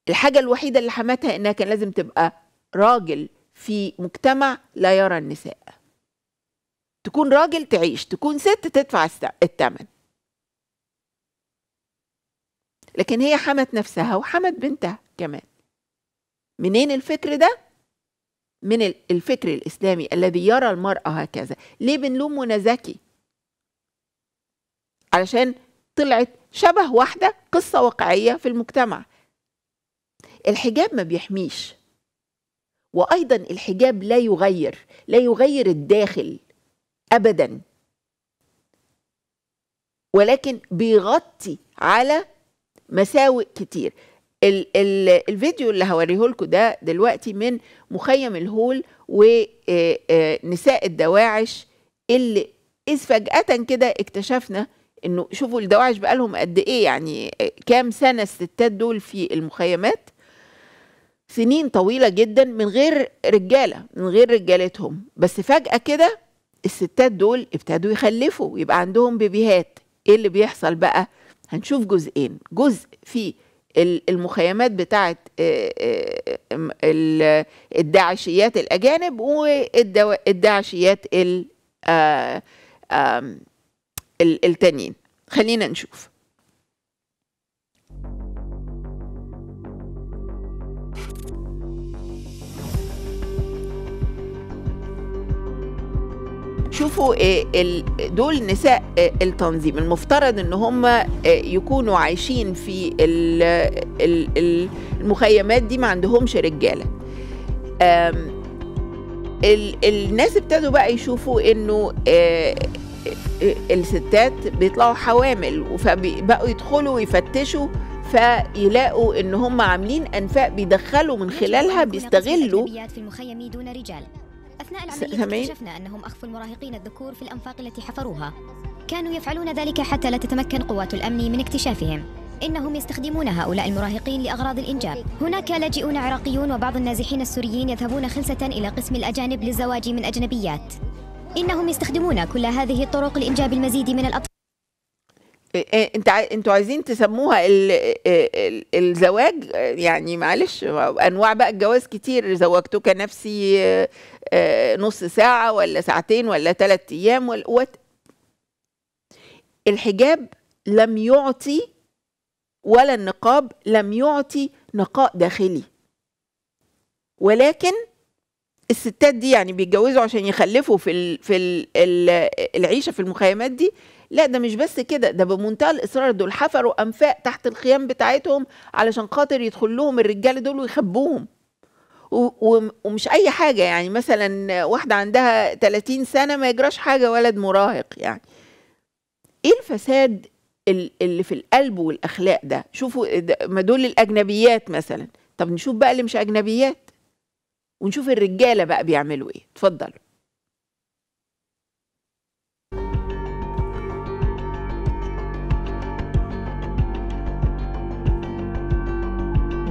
الحاجة الوحيدة اللي حماتها إنها كان لازم تبقى راجل في مجتمع لا يرى النساء تكون راجل تعيش تكون ست تدفع الثمن لكن هي حمت نفسها وحمت بنتها كمان منين الفكر ده من الفكر الاسلامي الذي يرى المراه هكذا ليه بنلوم منى زكي علشان طلعت شبه واحده قصه واقعيه في المجتمع الحجاب ما بيحميش وايضا الحجاب لا يغير لا يغير الداخل ابدا ولكن بيغطي على مساوئ كتير ال ال الفيديو اللي هوريه لكم ده دلوقتي من مخيم الهول ونساء آه، آه، الدواعش اللي إذ فجأة كده اكتشفنا إنه شوفوا الدواعش بقالهم قد إيه يعني آه، كام سنة الستات دول في المخيمات سنين طويله جدا من غير رجاله من غير رجالتهم بس فجاه كده الستات دول ابتدوا يخلفوا ويبقى عندهم بيبيهات ايه اللي بيحصل بقى هنشوف جزئين جزء في المخيمات بتاعه آه، آه، الداعشيات الاجانب والداعشيات آه، التانيين خلينا نشوف شوفوا إيه، دول نساء آه، التنظيم المفترض ان هم آه، يكونوا عايشين في المخيمات دي ما عندهمش رجاله الناس ابتدوا بقى يشوفوا انه آه، الستات بيطلعوا حوامل فبقوا يدخلوا ويفتشوا فيلاقوا ان هم عاملين انفاق بيدخلوا من خلالها بيستغلوا أثناء العملية اكتشفنا أنهم أخفوا المراهقين الذكور في الأنفاق التي حفروها كانوا يفعلون ذلك حتى لا تتمكن قوات الأمن من اكتشافهم إنهم يستخدمون هؤلاء المراهقين لأغراض الإنجاب هناك لاجئون عراقيون وبعض النازحين السوريين يذهبون خلسة إلى قسم الأجانب للزواج من أجنبيات إنهم يستخدمون كل هذه الطرق لإنجاب المزيد من الأطفال إيه، انت انتوا عايزين تسموها ال... إيه، ال... الزواج يعني معلش انواع بقى الجواز كتير زوجتك نفسي آه، آه، نص ساعه ولا ساعتين ولا ثلاث ايام ولا الحجاب لم يعطي ولا النقاب لم يعطي نقاء داخلي ولكن الستات دي يعني بيتجوزوا عشان يخلفوا في ال في ال العيشه في المخيمات دي لا ده مش بس كده ده بمنتهى الاصرار دول حفروا انفاق تحت الخيام بتاعتهم علشان خاطر يدخل لهم الرجال دول ويخبوهم ومش اي حاجه يعني مثلا واحده عندها 30 سنه ما يجراش حاجه ولد مراهق يعني ايه الفساد اللي في القلب والاخلاق ده شوفوا ما دول الاجنبيات مثلا طب نشوف بقى اللي مش اجنبيات ونشوف الرجاله بقى بيعملوا ايه اتفضلوا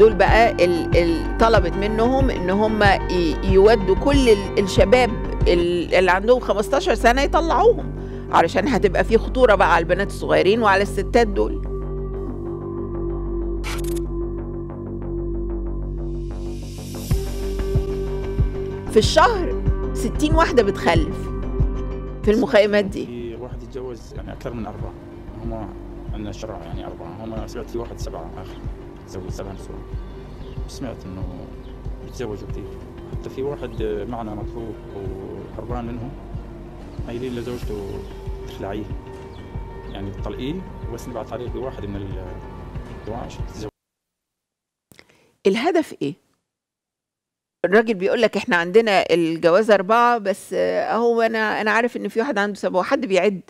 دول بقى طلبت منهم ان هم يودوا كل الشباب اللي عندهم 15 سنه يطلعوهم علشان هتبقى في خطوره بقى على البنات الصغيرين وعلى الستات دول في الشهر 60 واحده بتخلف في المخيمات دي واحد يتجوز يعني اكثر من اربعه هم عندنا شرع يعني اربعه هم سبعه واحد سبعه اخر تزوج سبع نسوان سمعت انه يتزوجوا كثير حتى في واحد معنا مطلوب وهربان منهم قايلين لزوجته تخلعيه يعني تطلقيه بس نبعث عليه بواحد من ال عشان الهدف ايه؟ الراجل بيقول لك احنا عندنا الجواز أربعة بس اهو انا انا عارف ان في واحد عنده سبعة حد بيعد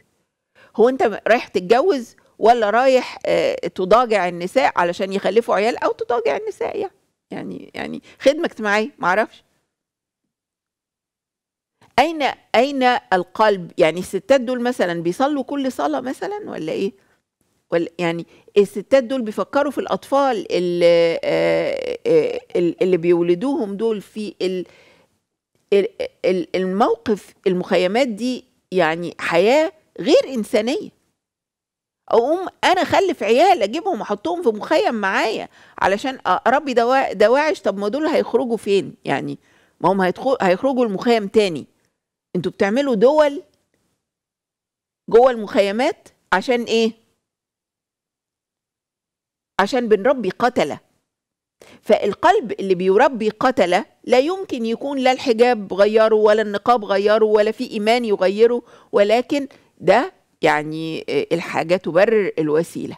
هو انت رايح تتجوز ولا رايح آه، تضاجع النساء علشان يخلفوا عيال او تضاجع النساء يعني. يعني يعني خدمه اجتماعيه معرفش اين اين القلب يعني الستات دول مثلا بيصلوا كل صلاه مثلا ولا ايه ولا يعني الستات دول بيفكروا في الاطفال اللي آه، آه، اللي بيولدوهم دول في الموقف المخيمات دي يعني حياه غير انسانيه اقوم انا اخلف عيال اجيبهم احطهم في مخيم معايا علشان اربي دوا... دواعش طب ما دول هيخرجوا فين يعني ما هم هيخرجوا المخيم تاني انتوا بتعملوا دول جوه المخيمات عشان ايه عشان بنربي قتله فالقلب اللي بيربي قتله لا يمكن يكون لا الحجاب غيره ولا النقاب غيره ولا في ايمان يغيره ولكن ده يعني آه، الحاجة تبرر الوسيلة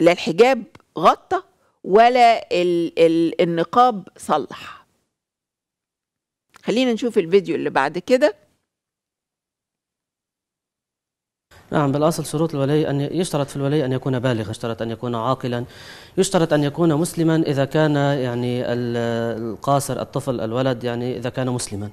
لا الحجاب غطى ولا الـ الـ النقاب صلح خلينا نشوف الفيديو اللي بعد كده نعم بالأصل شروط الولي أن يشترط في الولي أن يكون بالغ يشترط أن يكون عاقلا يشترط أن يكون مسلما إذا كان يعني القاصر الطفل الولد يعني إذا كان مسلما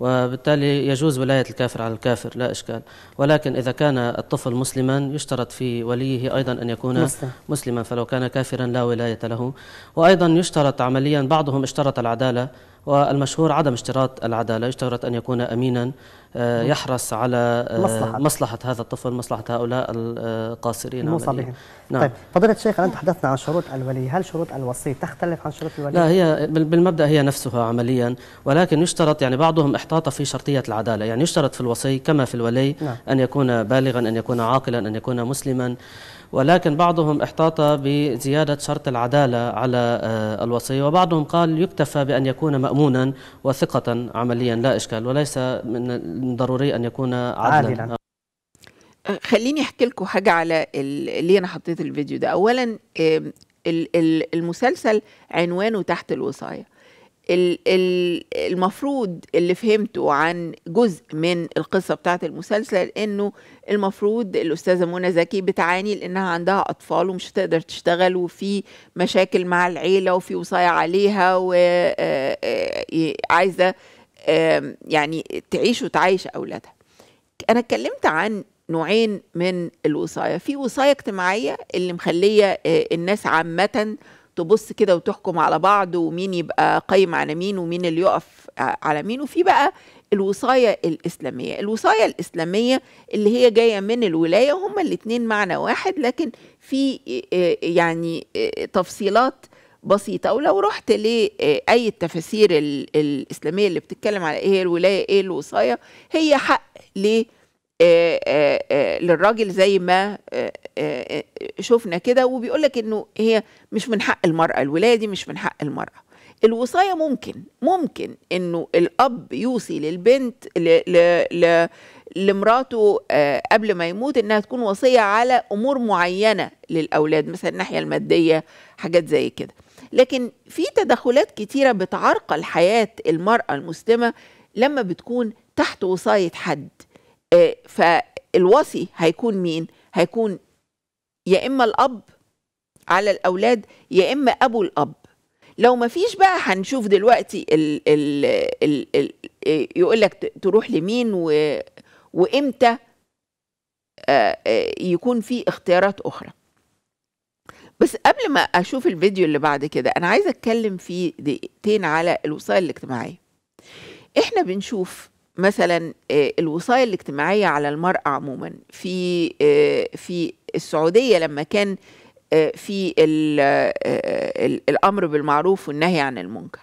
وبالتالي يجوز ولاية الكافر على الكافر لا إشكال ولكن إذا كان الطفل مسلما يشترط في وليه أيضا أن يكون مسلما فلو كان كافرا لا ولاية له وأيضا يشترط عمليا بعضهم اشترط العدالة والمشهور عدم اشتراط العدالة يشترط أن يكون أمينا آه، يحرص على آه، مصلحة, مصلحة هذا الطفل مصلحة هؤلاء آه، القاصرين المصابين نعم. طيب فضيلة الشيخ أنت تحدثنا عن شروط الولي هل شروط الوصي تختلف عن شروط الولي؟ لا هي بالمبدأ هي نفسها عمليا ولكن يشترط يعني بعضهم احتاط في شرطية العدالة يعني يشترط في الوصي كما في الولي نعم. أن يكون بالغا أن يكون عاقلا أن يكون مسلما ولكن بعضهم احتاط بزيادة شرط العدالة على الوصي وبعضهم قال يكتفى بأن يكون مأمونا وثقة عمليا لا إشكال وليس من ضروري ان يكون عدلا, عادلاً. آه. أه، خليني احكي لكم حاجه على ليه انا حطيت الفيديو ده اولا المسلسل عنوانه تحت الوصايه المفروض اللي فهمته عن جزء من القصه بتاعه المسلسل انه المفروض الاستاذه منى زكي بتعاني لانها عندها اطفال ومش تقدر تشتغل وفي مشاكل مع العيله وفي وصايه عليها وعايزه آه، يعني تعيش وتعيش أولادها أنا اتكلمت عن نوعين من الوصاية في وصاية اجتماعية اللي مخلية آه، الناس عامة تبص كده وتحكم على بعض ومين يبقى قايم على مين ومين اللي يقف آه، على مين وفي بقى الوصاية الإسلامية الوصاية الإسلامية اللي هي جاية من الولاية هما الاتنين معنى واحد لكن في آه، يعني تفصيلات بسيطة أو لو رحت لأي آه، التفاسير الإسلامية اللي بتتكلم على إيه الولاية إيه الوصاية هي حق آه، آه، للراجل زي ما شفنا كده وبيقول لك انه هي مش من حق المراه الولايه دي مش من حق المراه الوصايه ممكن ممكن انه الاب يوصي للبنت لمراته قبل ما يموت انها تكون وصيه على امور معينه للاولاد مثلا الناحيه الماديه حاجات زي كده لكن في تدخلات كتيرة بتعرقل حياة المرأة المسلمة لما بتكون تحت وصاية حد آه، فالوصي هيكون مين؟ هيكون يا إما الأب على الأولاد يا إما أبو الأب لو ما فيش بقى هنشوف دلوقتي الـ الـ الـ الـ يقول لك تروح لمين و وامتى آه، آه، يكون في اختيارات اخرى بس قبل ما اشوف الفيديو اللي بعد كده انا عايزه اتكلم فيه دقيقتين على الوصايه الاجتماعيه احنا بنشوف مثلا آه، الوصايه الاجتماعيه على المراه عموما في آه، في السعوديه لما كان آه، في الامر بالمعروف والنهي عن المنكر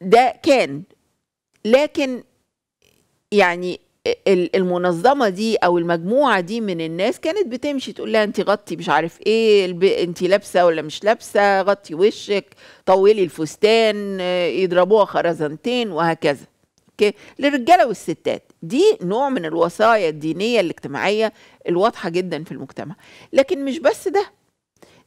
ده كان لكن يعني المنظمه دي او المجموعه دي من الناس كانت بتمشي تقول لها انت غطي مش عارف ايه انت لابسه ولا مش لابسه غطي وشك طولي الفستان يضربوها خرزنتين وهكذا اوكي للرجاله والستات دي نوع من الوصايا الدينيه الاجتماعيه الواضحه جدا في المجتمع لكن مش بس ده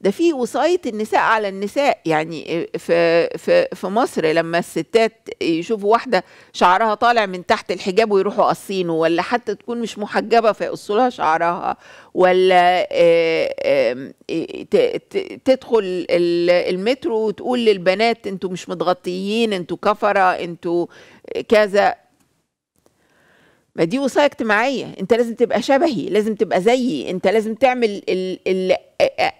ده في وصايه النساء على النساء يعني في في في مصر لما الستات يشوفوا واحده شعرها طالع من تحت الحجاب ويروحوا قاصينه ولا حتى تكون مش محجبه فيقصوا شعرها ولا آه، آه، تدخل المترو وتقول للبنات انتوا مش متغطيين انتوا كفره انتوا كذا ما دي وصايه اجتماعيه انت لازم تبقى شبهي لازم تبقى زيي انت لازم تعمل الـ الـ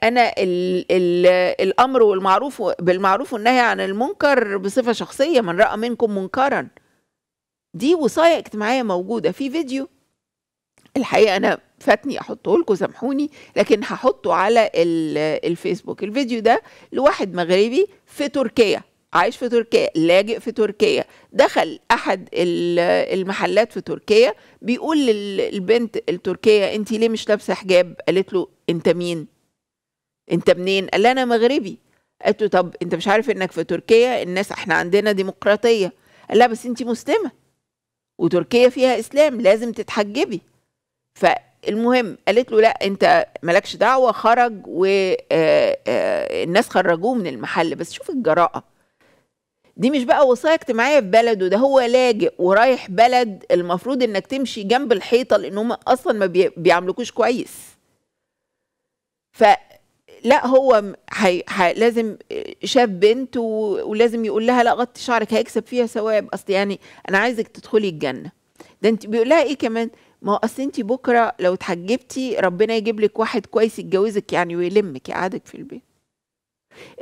انا الـ الـ الامر والمعروف بالمعروف والنهي عن المنكر بصفه شخصيه من راى منكم منكرا دي وصايه اجتماعيه موجوده في فيديو الحقيقه انا فاتني احطه لكم سامحوني لكن هحطه على الفيسبوك الفيديو ده لواحد مغربي في تركيا عايش في تركيا لاجئ في تركيا دخل احد المحلات في تركيا بيقول للبنت التركيه انت ليه مش لابسه حجاب قالت له انت مين انت منين قال انا مغربي قالت له طب انت مش عارف انك في تركيا الناس احنا عندنا ديمقراطيه قال لها بس انت مسلمه وتركيا فيها اسلام لازم تتحجبي فالمهم قالت له لا انت مالكش دعوه خرج والناس آه، آه، خرجوه من المحل بس شوف الجراءه دي مش بقى وصاية اجتماعية في بلده ده هو لاجئ ورايح بلد المفروض انك تمشي جنب الحيطة لان هم اصلا ما بيعاملوكوش كويس فلا هو حي... حي... لازم شاف بنت و... ولازم يقول لها لا غطي شعرك هيكسب فيها ثواب اصل يعني انا عايزك تدخلي الجنة ده انت بيقول لها ايه كمان ما هو اصل انت بكرة لو اتحجبتي ربنا يجيب لك واحد كويس يتجوزك يعني ويلمك يقعدك في البيت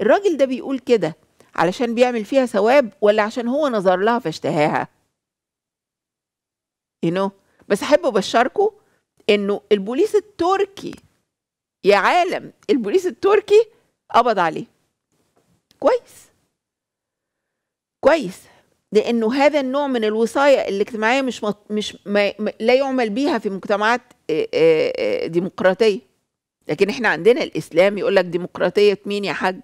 الراجل ده بيقول كده علشان بيعمل فيها ثواب ولا عشان هو نظر لها فاشتهاها you know? بس احب ابشركم انه البوليس التركي يا عالم البوليس التركي قبض عليه كويس كويس لانه هذا النوع من الوصايه الاجتماعيه مش مط... مش ما... لا يعمل بيها في مجتمعات ديمقراطيه لكن احنا عندنا الاسلام يقول لك ديمقراطيه مين يا حاج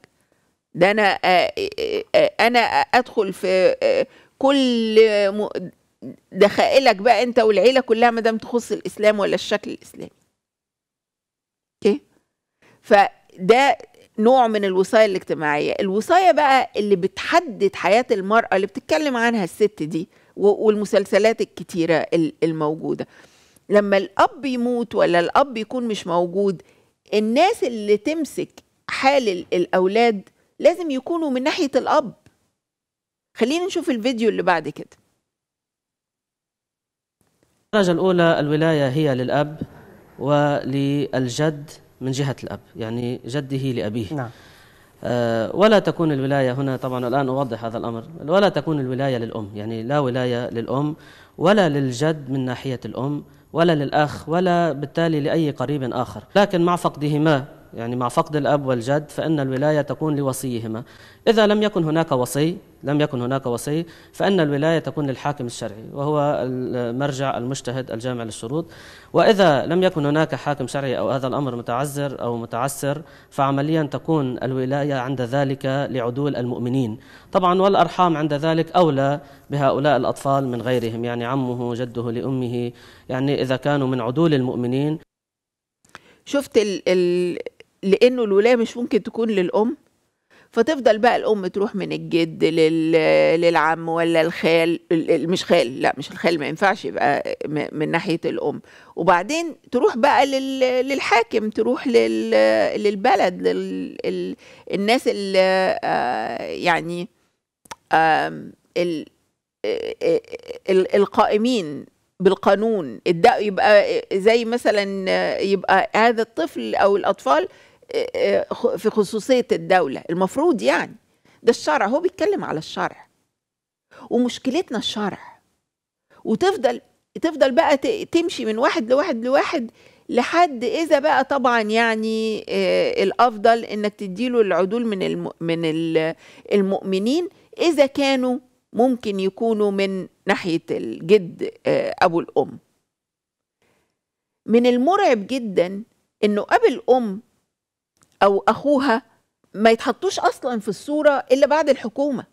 ده انا آه، آه، آه، انا ادخل في كل دخائلك بقى انت والعيله كلها ما دام تخص الاسلام ولا الشكل الاسلامي اوكي فده نوع من الوصايه الاجتماعيه الوصايه بقى اللي بتحدد حياه المراه اللي بتتكلم عنها الست دي والمسلسلات الكتيره الموجوده لما الاب يموت ولا الاب يكون مش موجود الناس اللي تمسك حال الاولاد لازم يكونوا من ناحية الأب خلينا نشوف الفيديو اللي بعد كده الدرجة الأولى الولاية هي للأب وللجد من جهة الأب يعني جده لأبيه نعم. آه ولا تكون الولاية هنا طبعا الآن أوضح هذا الأمر ولا تكون الولاية للأم يعني لا ولاية للأم ولا للجد من ناحية الأم ولا للأخ ولا بالتالي لأي قريب آخر لكن مع فقدهما يعني مع فقد الأب والجد فإن الولاية تكون لوصيهما إذا لم يكن هناك وصي لم يكن هناك وصي فإن الولاية تكون للحاكم الشرعي وهو المرجع المجتهد الجامع للشروط وإذا لم يكن هناك حاكم شرعي أو هذا الأمر متعذر أو متعسر فعمليا تكون الولاية عند ذلك لعدول المؤمنين طبعا والأرحام عند ذلك أولى بهؤلاء الأطفال من غيرهم يعني عمه جده لأمه يعني إذا كانوا من عدول المؤمنين شفت ال ال لانه الولايه مش ممكن تكون للام فتفضل بقى الام تروح من الجد لل... للعم ولا الخال مش خال لا مش الخال ما ينفعش يبقى من ناحيه الام وبعدين تروح بقى لل... للحاكم تروح لل... للبلد لل... ال... الناس اللي آ... آه، يعني ال... ال... آه، ال... آه، القائمين بالقانون يبقى زي مثلا يبقى هذا الطفل او الاطفال في خصوصية الدولة المفروض يعني ده الشرع هو بيتكلم على الشرع ومشكلتنا الشرع وتفضل تفضل بقى تمشي من واحد لواحد لواحد لحد اذا بقى طبعا يعني آه، الافضل انك تديله العدول من من المؤمنين اذا كانوا ممكن يكونوا من ناحيه الجد آه، ابو الام من المرعب جدا انه ابو الام او اخوها ما يتحطوش اصلا في الصوره الا بعد الحكومه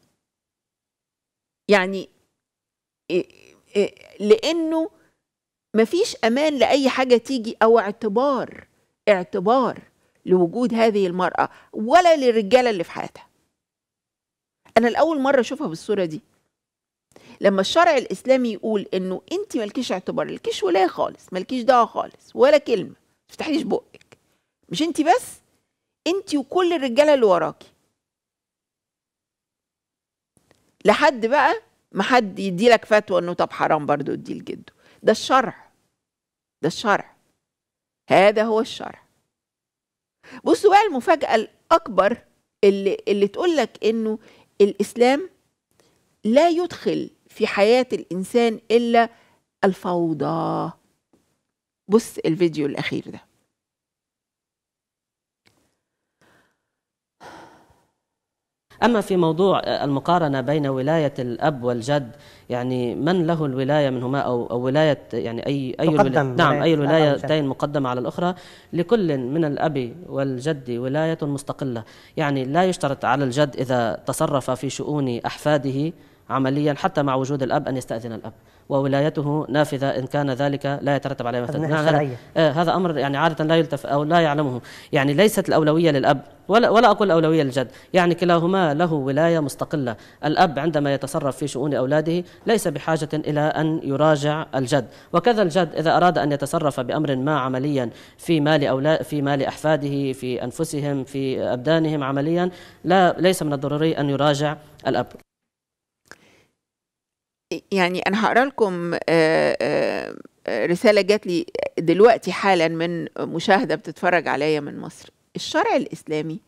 يعني لانه ما فيش امان لاي حاجه تيجي او اعتبار اعتبار لوجود هذه المراه ولا للرجاله اللي في حياتها انا الاول مره اشوفها بالصوره دي لما الشرع الاسلامي يقول انه انت مالكيش اعتبار مالكيش ولايه خالص مالكيش دعوه خالص ولا كلمه ما تفتحيش بقك مش انت بس انت وكل الرجاله اللي وراكي لحد بقى ما حد يديلك فتوى انه طب حرام برضه ادي لجده ده الشرع ده الشرع هذا هو الشرع بصوا بقى المفاجاه الاكبر اللي اللي تقول لك انه الاسلام لا يدخل في حياه الانسان الا الفوضى بص الفيديو الاخير ده أما في موضوع المقارنة بين ولاية الأب والجد يعني من له الولاية منهما أو, أو ولاية يعني أي أي الولاية نعم أي الولايتين مقدمة على الأخرى لكل من الأب والجد ولاية مستقلة يعني لا يشترط على الجد إذا تصرف في شؤون أحفاده عمليا حتى مع وجود الأب أن يستأذن الأب وولايته نافذه ان كان ذلك لا يترتب عليه مثل هذا, آه هذا امر يعني عاده لا يلتف او لا يعلمه يعني ليست الاولويه للاب ولا ولا اقول اولويه للجد يعني كلاهما له ولايه مستقله الاب عندما يتصرف في شؤون اولاده ليس بحاجه الى ان يراجع الجد وكذا الجد اذا اراد ان يتصرف بامر ما عمليا في مال اولاد في مال احفاده في انفسهم في ابدانهم عمليا لا ليس من الضروري ان يراجع الاب يعني انا هقرا لكم آه، آه، آه، رساله جات لي دلوقتي حالا من مشاهده بتتفرج عليا من مصر الشرع الاسلامي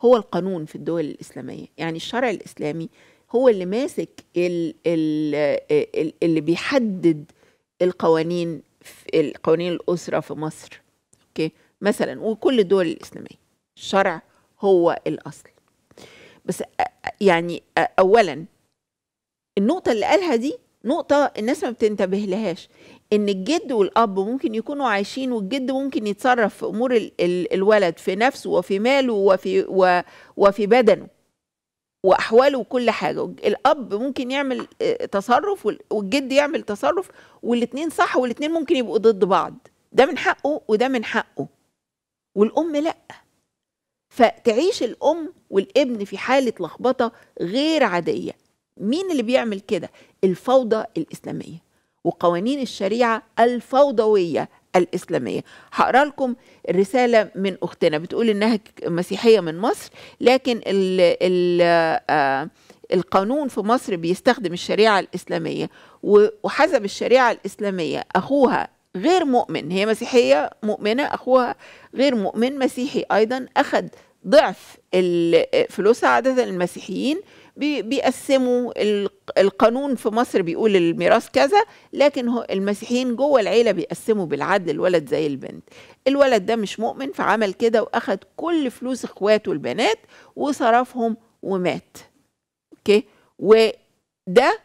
هو القانون في الدول الاسلاميه يعني الشرع الاسلامي هو اللي ماسك اللي بيحدد القوانين في قوانين الاسره في مصر اوكي مثلا وكل الدول الاسلاميه الشرع هو الاصل بس يعني اولا النقطة اللي قالها دي نقطة الناس ما بتنتبه لهاش ان الجد والاب ممكن يكونوا عايشين والجد ممكن يتصرف في امور ال ال الولد في نفسه وفي ماله وفي و وفي بدنه واحواله وكل حاجه الاب ممكن يعمل آه، تصرف والجد يعمل تصرف والاتنين صح والاتنين ممكن يبقوا ضد بعض ده من حقه وده من حقه والام لا فتعيش الام والابن في حاله لخبطه غير عاديه مين اللي بيعمل كده الفوضى الاسلاميه وقوانين الشريعه الفوضويه الإسلامية هقرأ لكم الرساله من أختنا بتقول إنها مسيحية من مصر لكن الـ الـ آه القانون في مصر بيستخدم الشريعة الإسلامية وحسب الشريعة الإسلامية أخوها غير مؤمن هي مسيحية مؤمنة أخوها غير مؤمن مسيحي أيضا أخذ ضعف فلوسها عادة المسيحيين بيقسموا القانون في مصر بيقول الميراث كذا لكن المسيحيين جوه العيله بيقسموا بالعدل الولد زي البنت الولد ده مش مؤمن فعمل كده واخد كل فلوس اخواته البنات وصرفهم ومات اوكي وده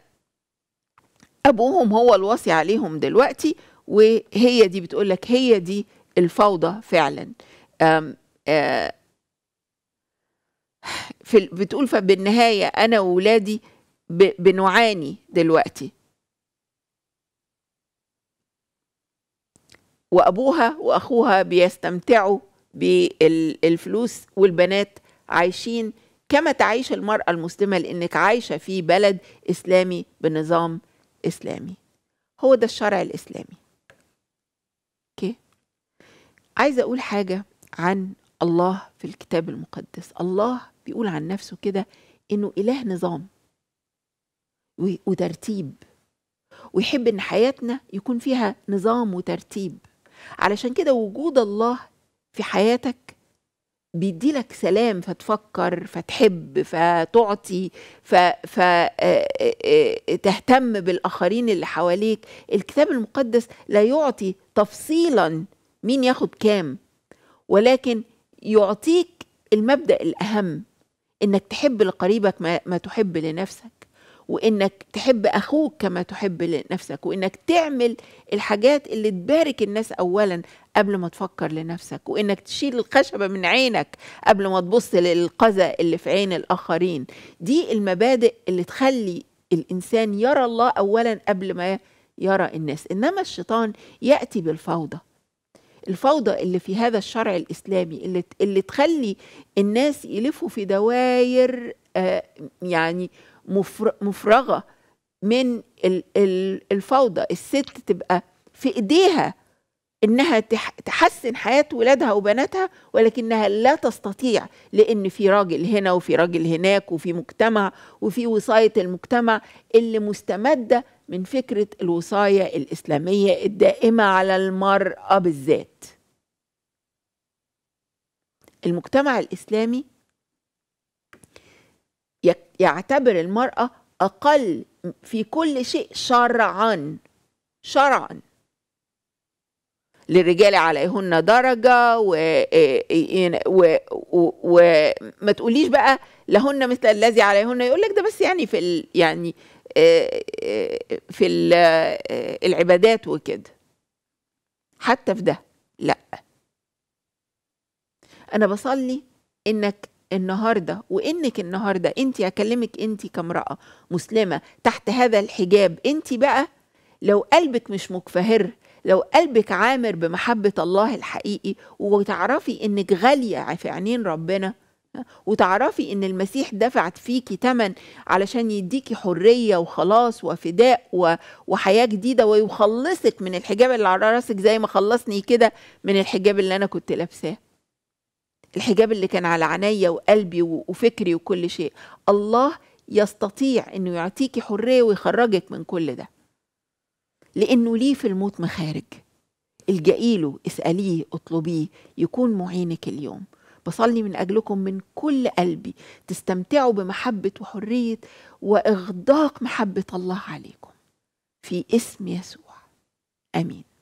ابوهم هو الوصي عليهم دلوقتي وهي دي بتقول لك هي دي الفوضى فعلا آم آم آه، في بتقول فبالنهاية أنا وولادي بنعاني دلوقتي وأبوها وأخوها بيستمتعوا بالفلوس والبنات عايشين كما تعيش المرأة المسلمة لأنك عايشة في بلد إسلامي بنظام إسلامي هو ده الشرع الإسلامي أوكي عايزة أقول حاجة عن الله في الكتاب المقدس الله بيقول عن نفسه كده انه اله نظام وترتيب ويحب ان حياتنا يكون فيها نظام وترتيب علشان كده وجود الله في حياتك بيديلك سلام فتفكر فتحب فتعطي فتهتم بالآخرين اللي حواليك الكتاب المقدس لا يعطي تفصيلا مين ياخد كام ولكن يعطيك المبدأ الأهم انك تحب لقريبك ما, ما تحب لنفسك وانك تحب اخوك كما تحب لنفسك وانك تعمل الحاجات اللي تبارك الناس اولا قبل ما تفكر لنفسك وانك تشيل الخشبه من عينك قبل ما تبص للقذى اللي في عين الاخرين دي المبادئ اللي تخلي الانسان يرى الله اولا قبل ما يرى الناس انما الشيطان ياتي بالفوضى الفوضى اللي في هذا الشرع الاسلامي اللي اللي تخلي الناس يلفوا في دواير آه، يعني مفرغه من الفوضى الست تبقى في ايديها انها تحسن حياه ولادها وبناتها ولكنها لا تستطيع لان في راجل هنا وفي راجل هناك وفي مجتمع وفي وصايه المجتمع اللي مستمده من فكره الوصايه الاسلاميه الدائمه على المراه بالذات. المجتمع الاسلامي يعتبر المراه اقل في كل شيء شرعا شرعا للرجال عليهن درجة وما إيه، إيه، إيه، تقوليش بقى لهن مثل الذي عليهن يقول لك ده بس يعني في ال يعني في ال العبادات وكده حتى في ده لا انا بصلي انك النهارده وانك النهارده انت اكلمك انت كامراه مسلمه تحت هذا الحجاب انت بقى لو قلبك مش مكفهر لو قلبك عامر بمحبة الله الحقيقي وتعرفي إنك غالية في عينين ربنا وتعرفي إن المسيح دفعت فيكي تمن علشان يديكي حرية وخلاص وفداء وحياة جديدة ويخلصك من الحجاب اللي على راسك زي ما خلصني كده من الحجاب اللي أنا كنت لابساه الحجاب اللي كان على عينيا وقلبي وفكري وكل شيء الله يستطيع انه يعطيكي حريه ويخرجك من كل ده لأنه ليه في الموت مخارج الجئي له اسأليه اطلبيه يكون معينك اليوم بصلي من أجلكم من كل قلبي تستمتعوا بمحبة وحرية وإغداق محبة الله عليكم في اسم يسوع آمين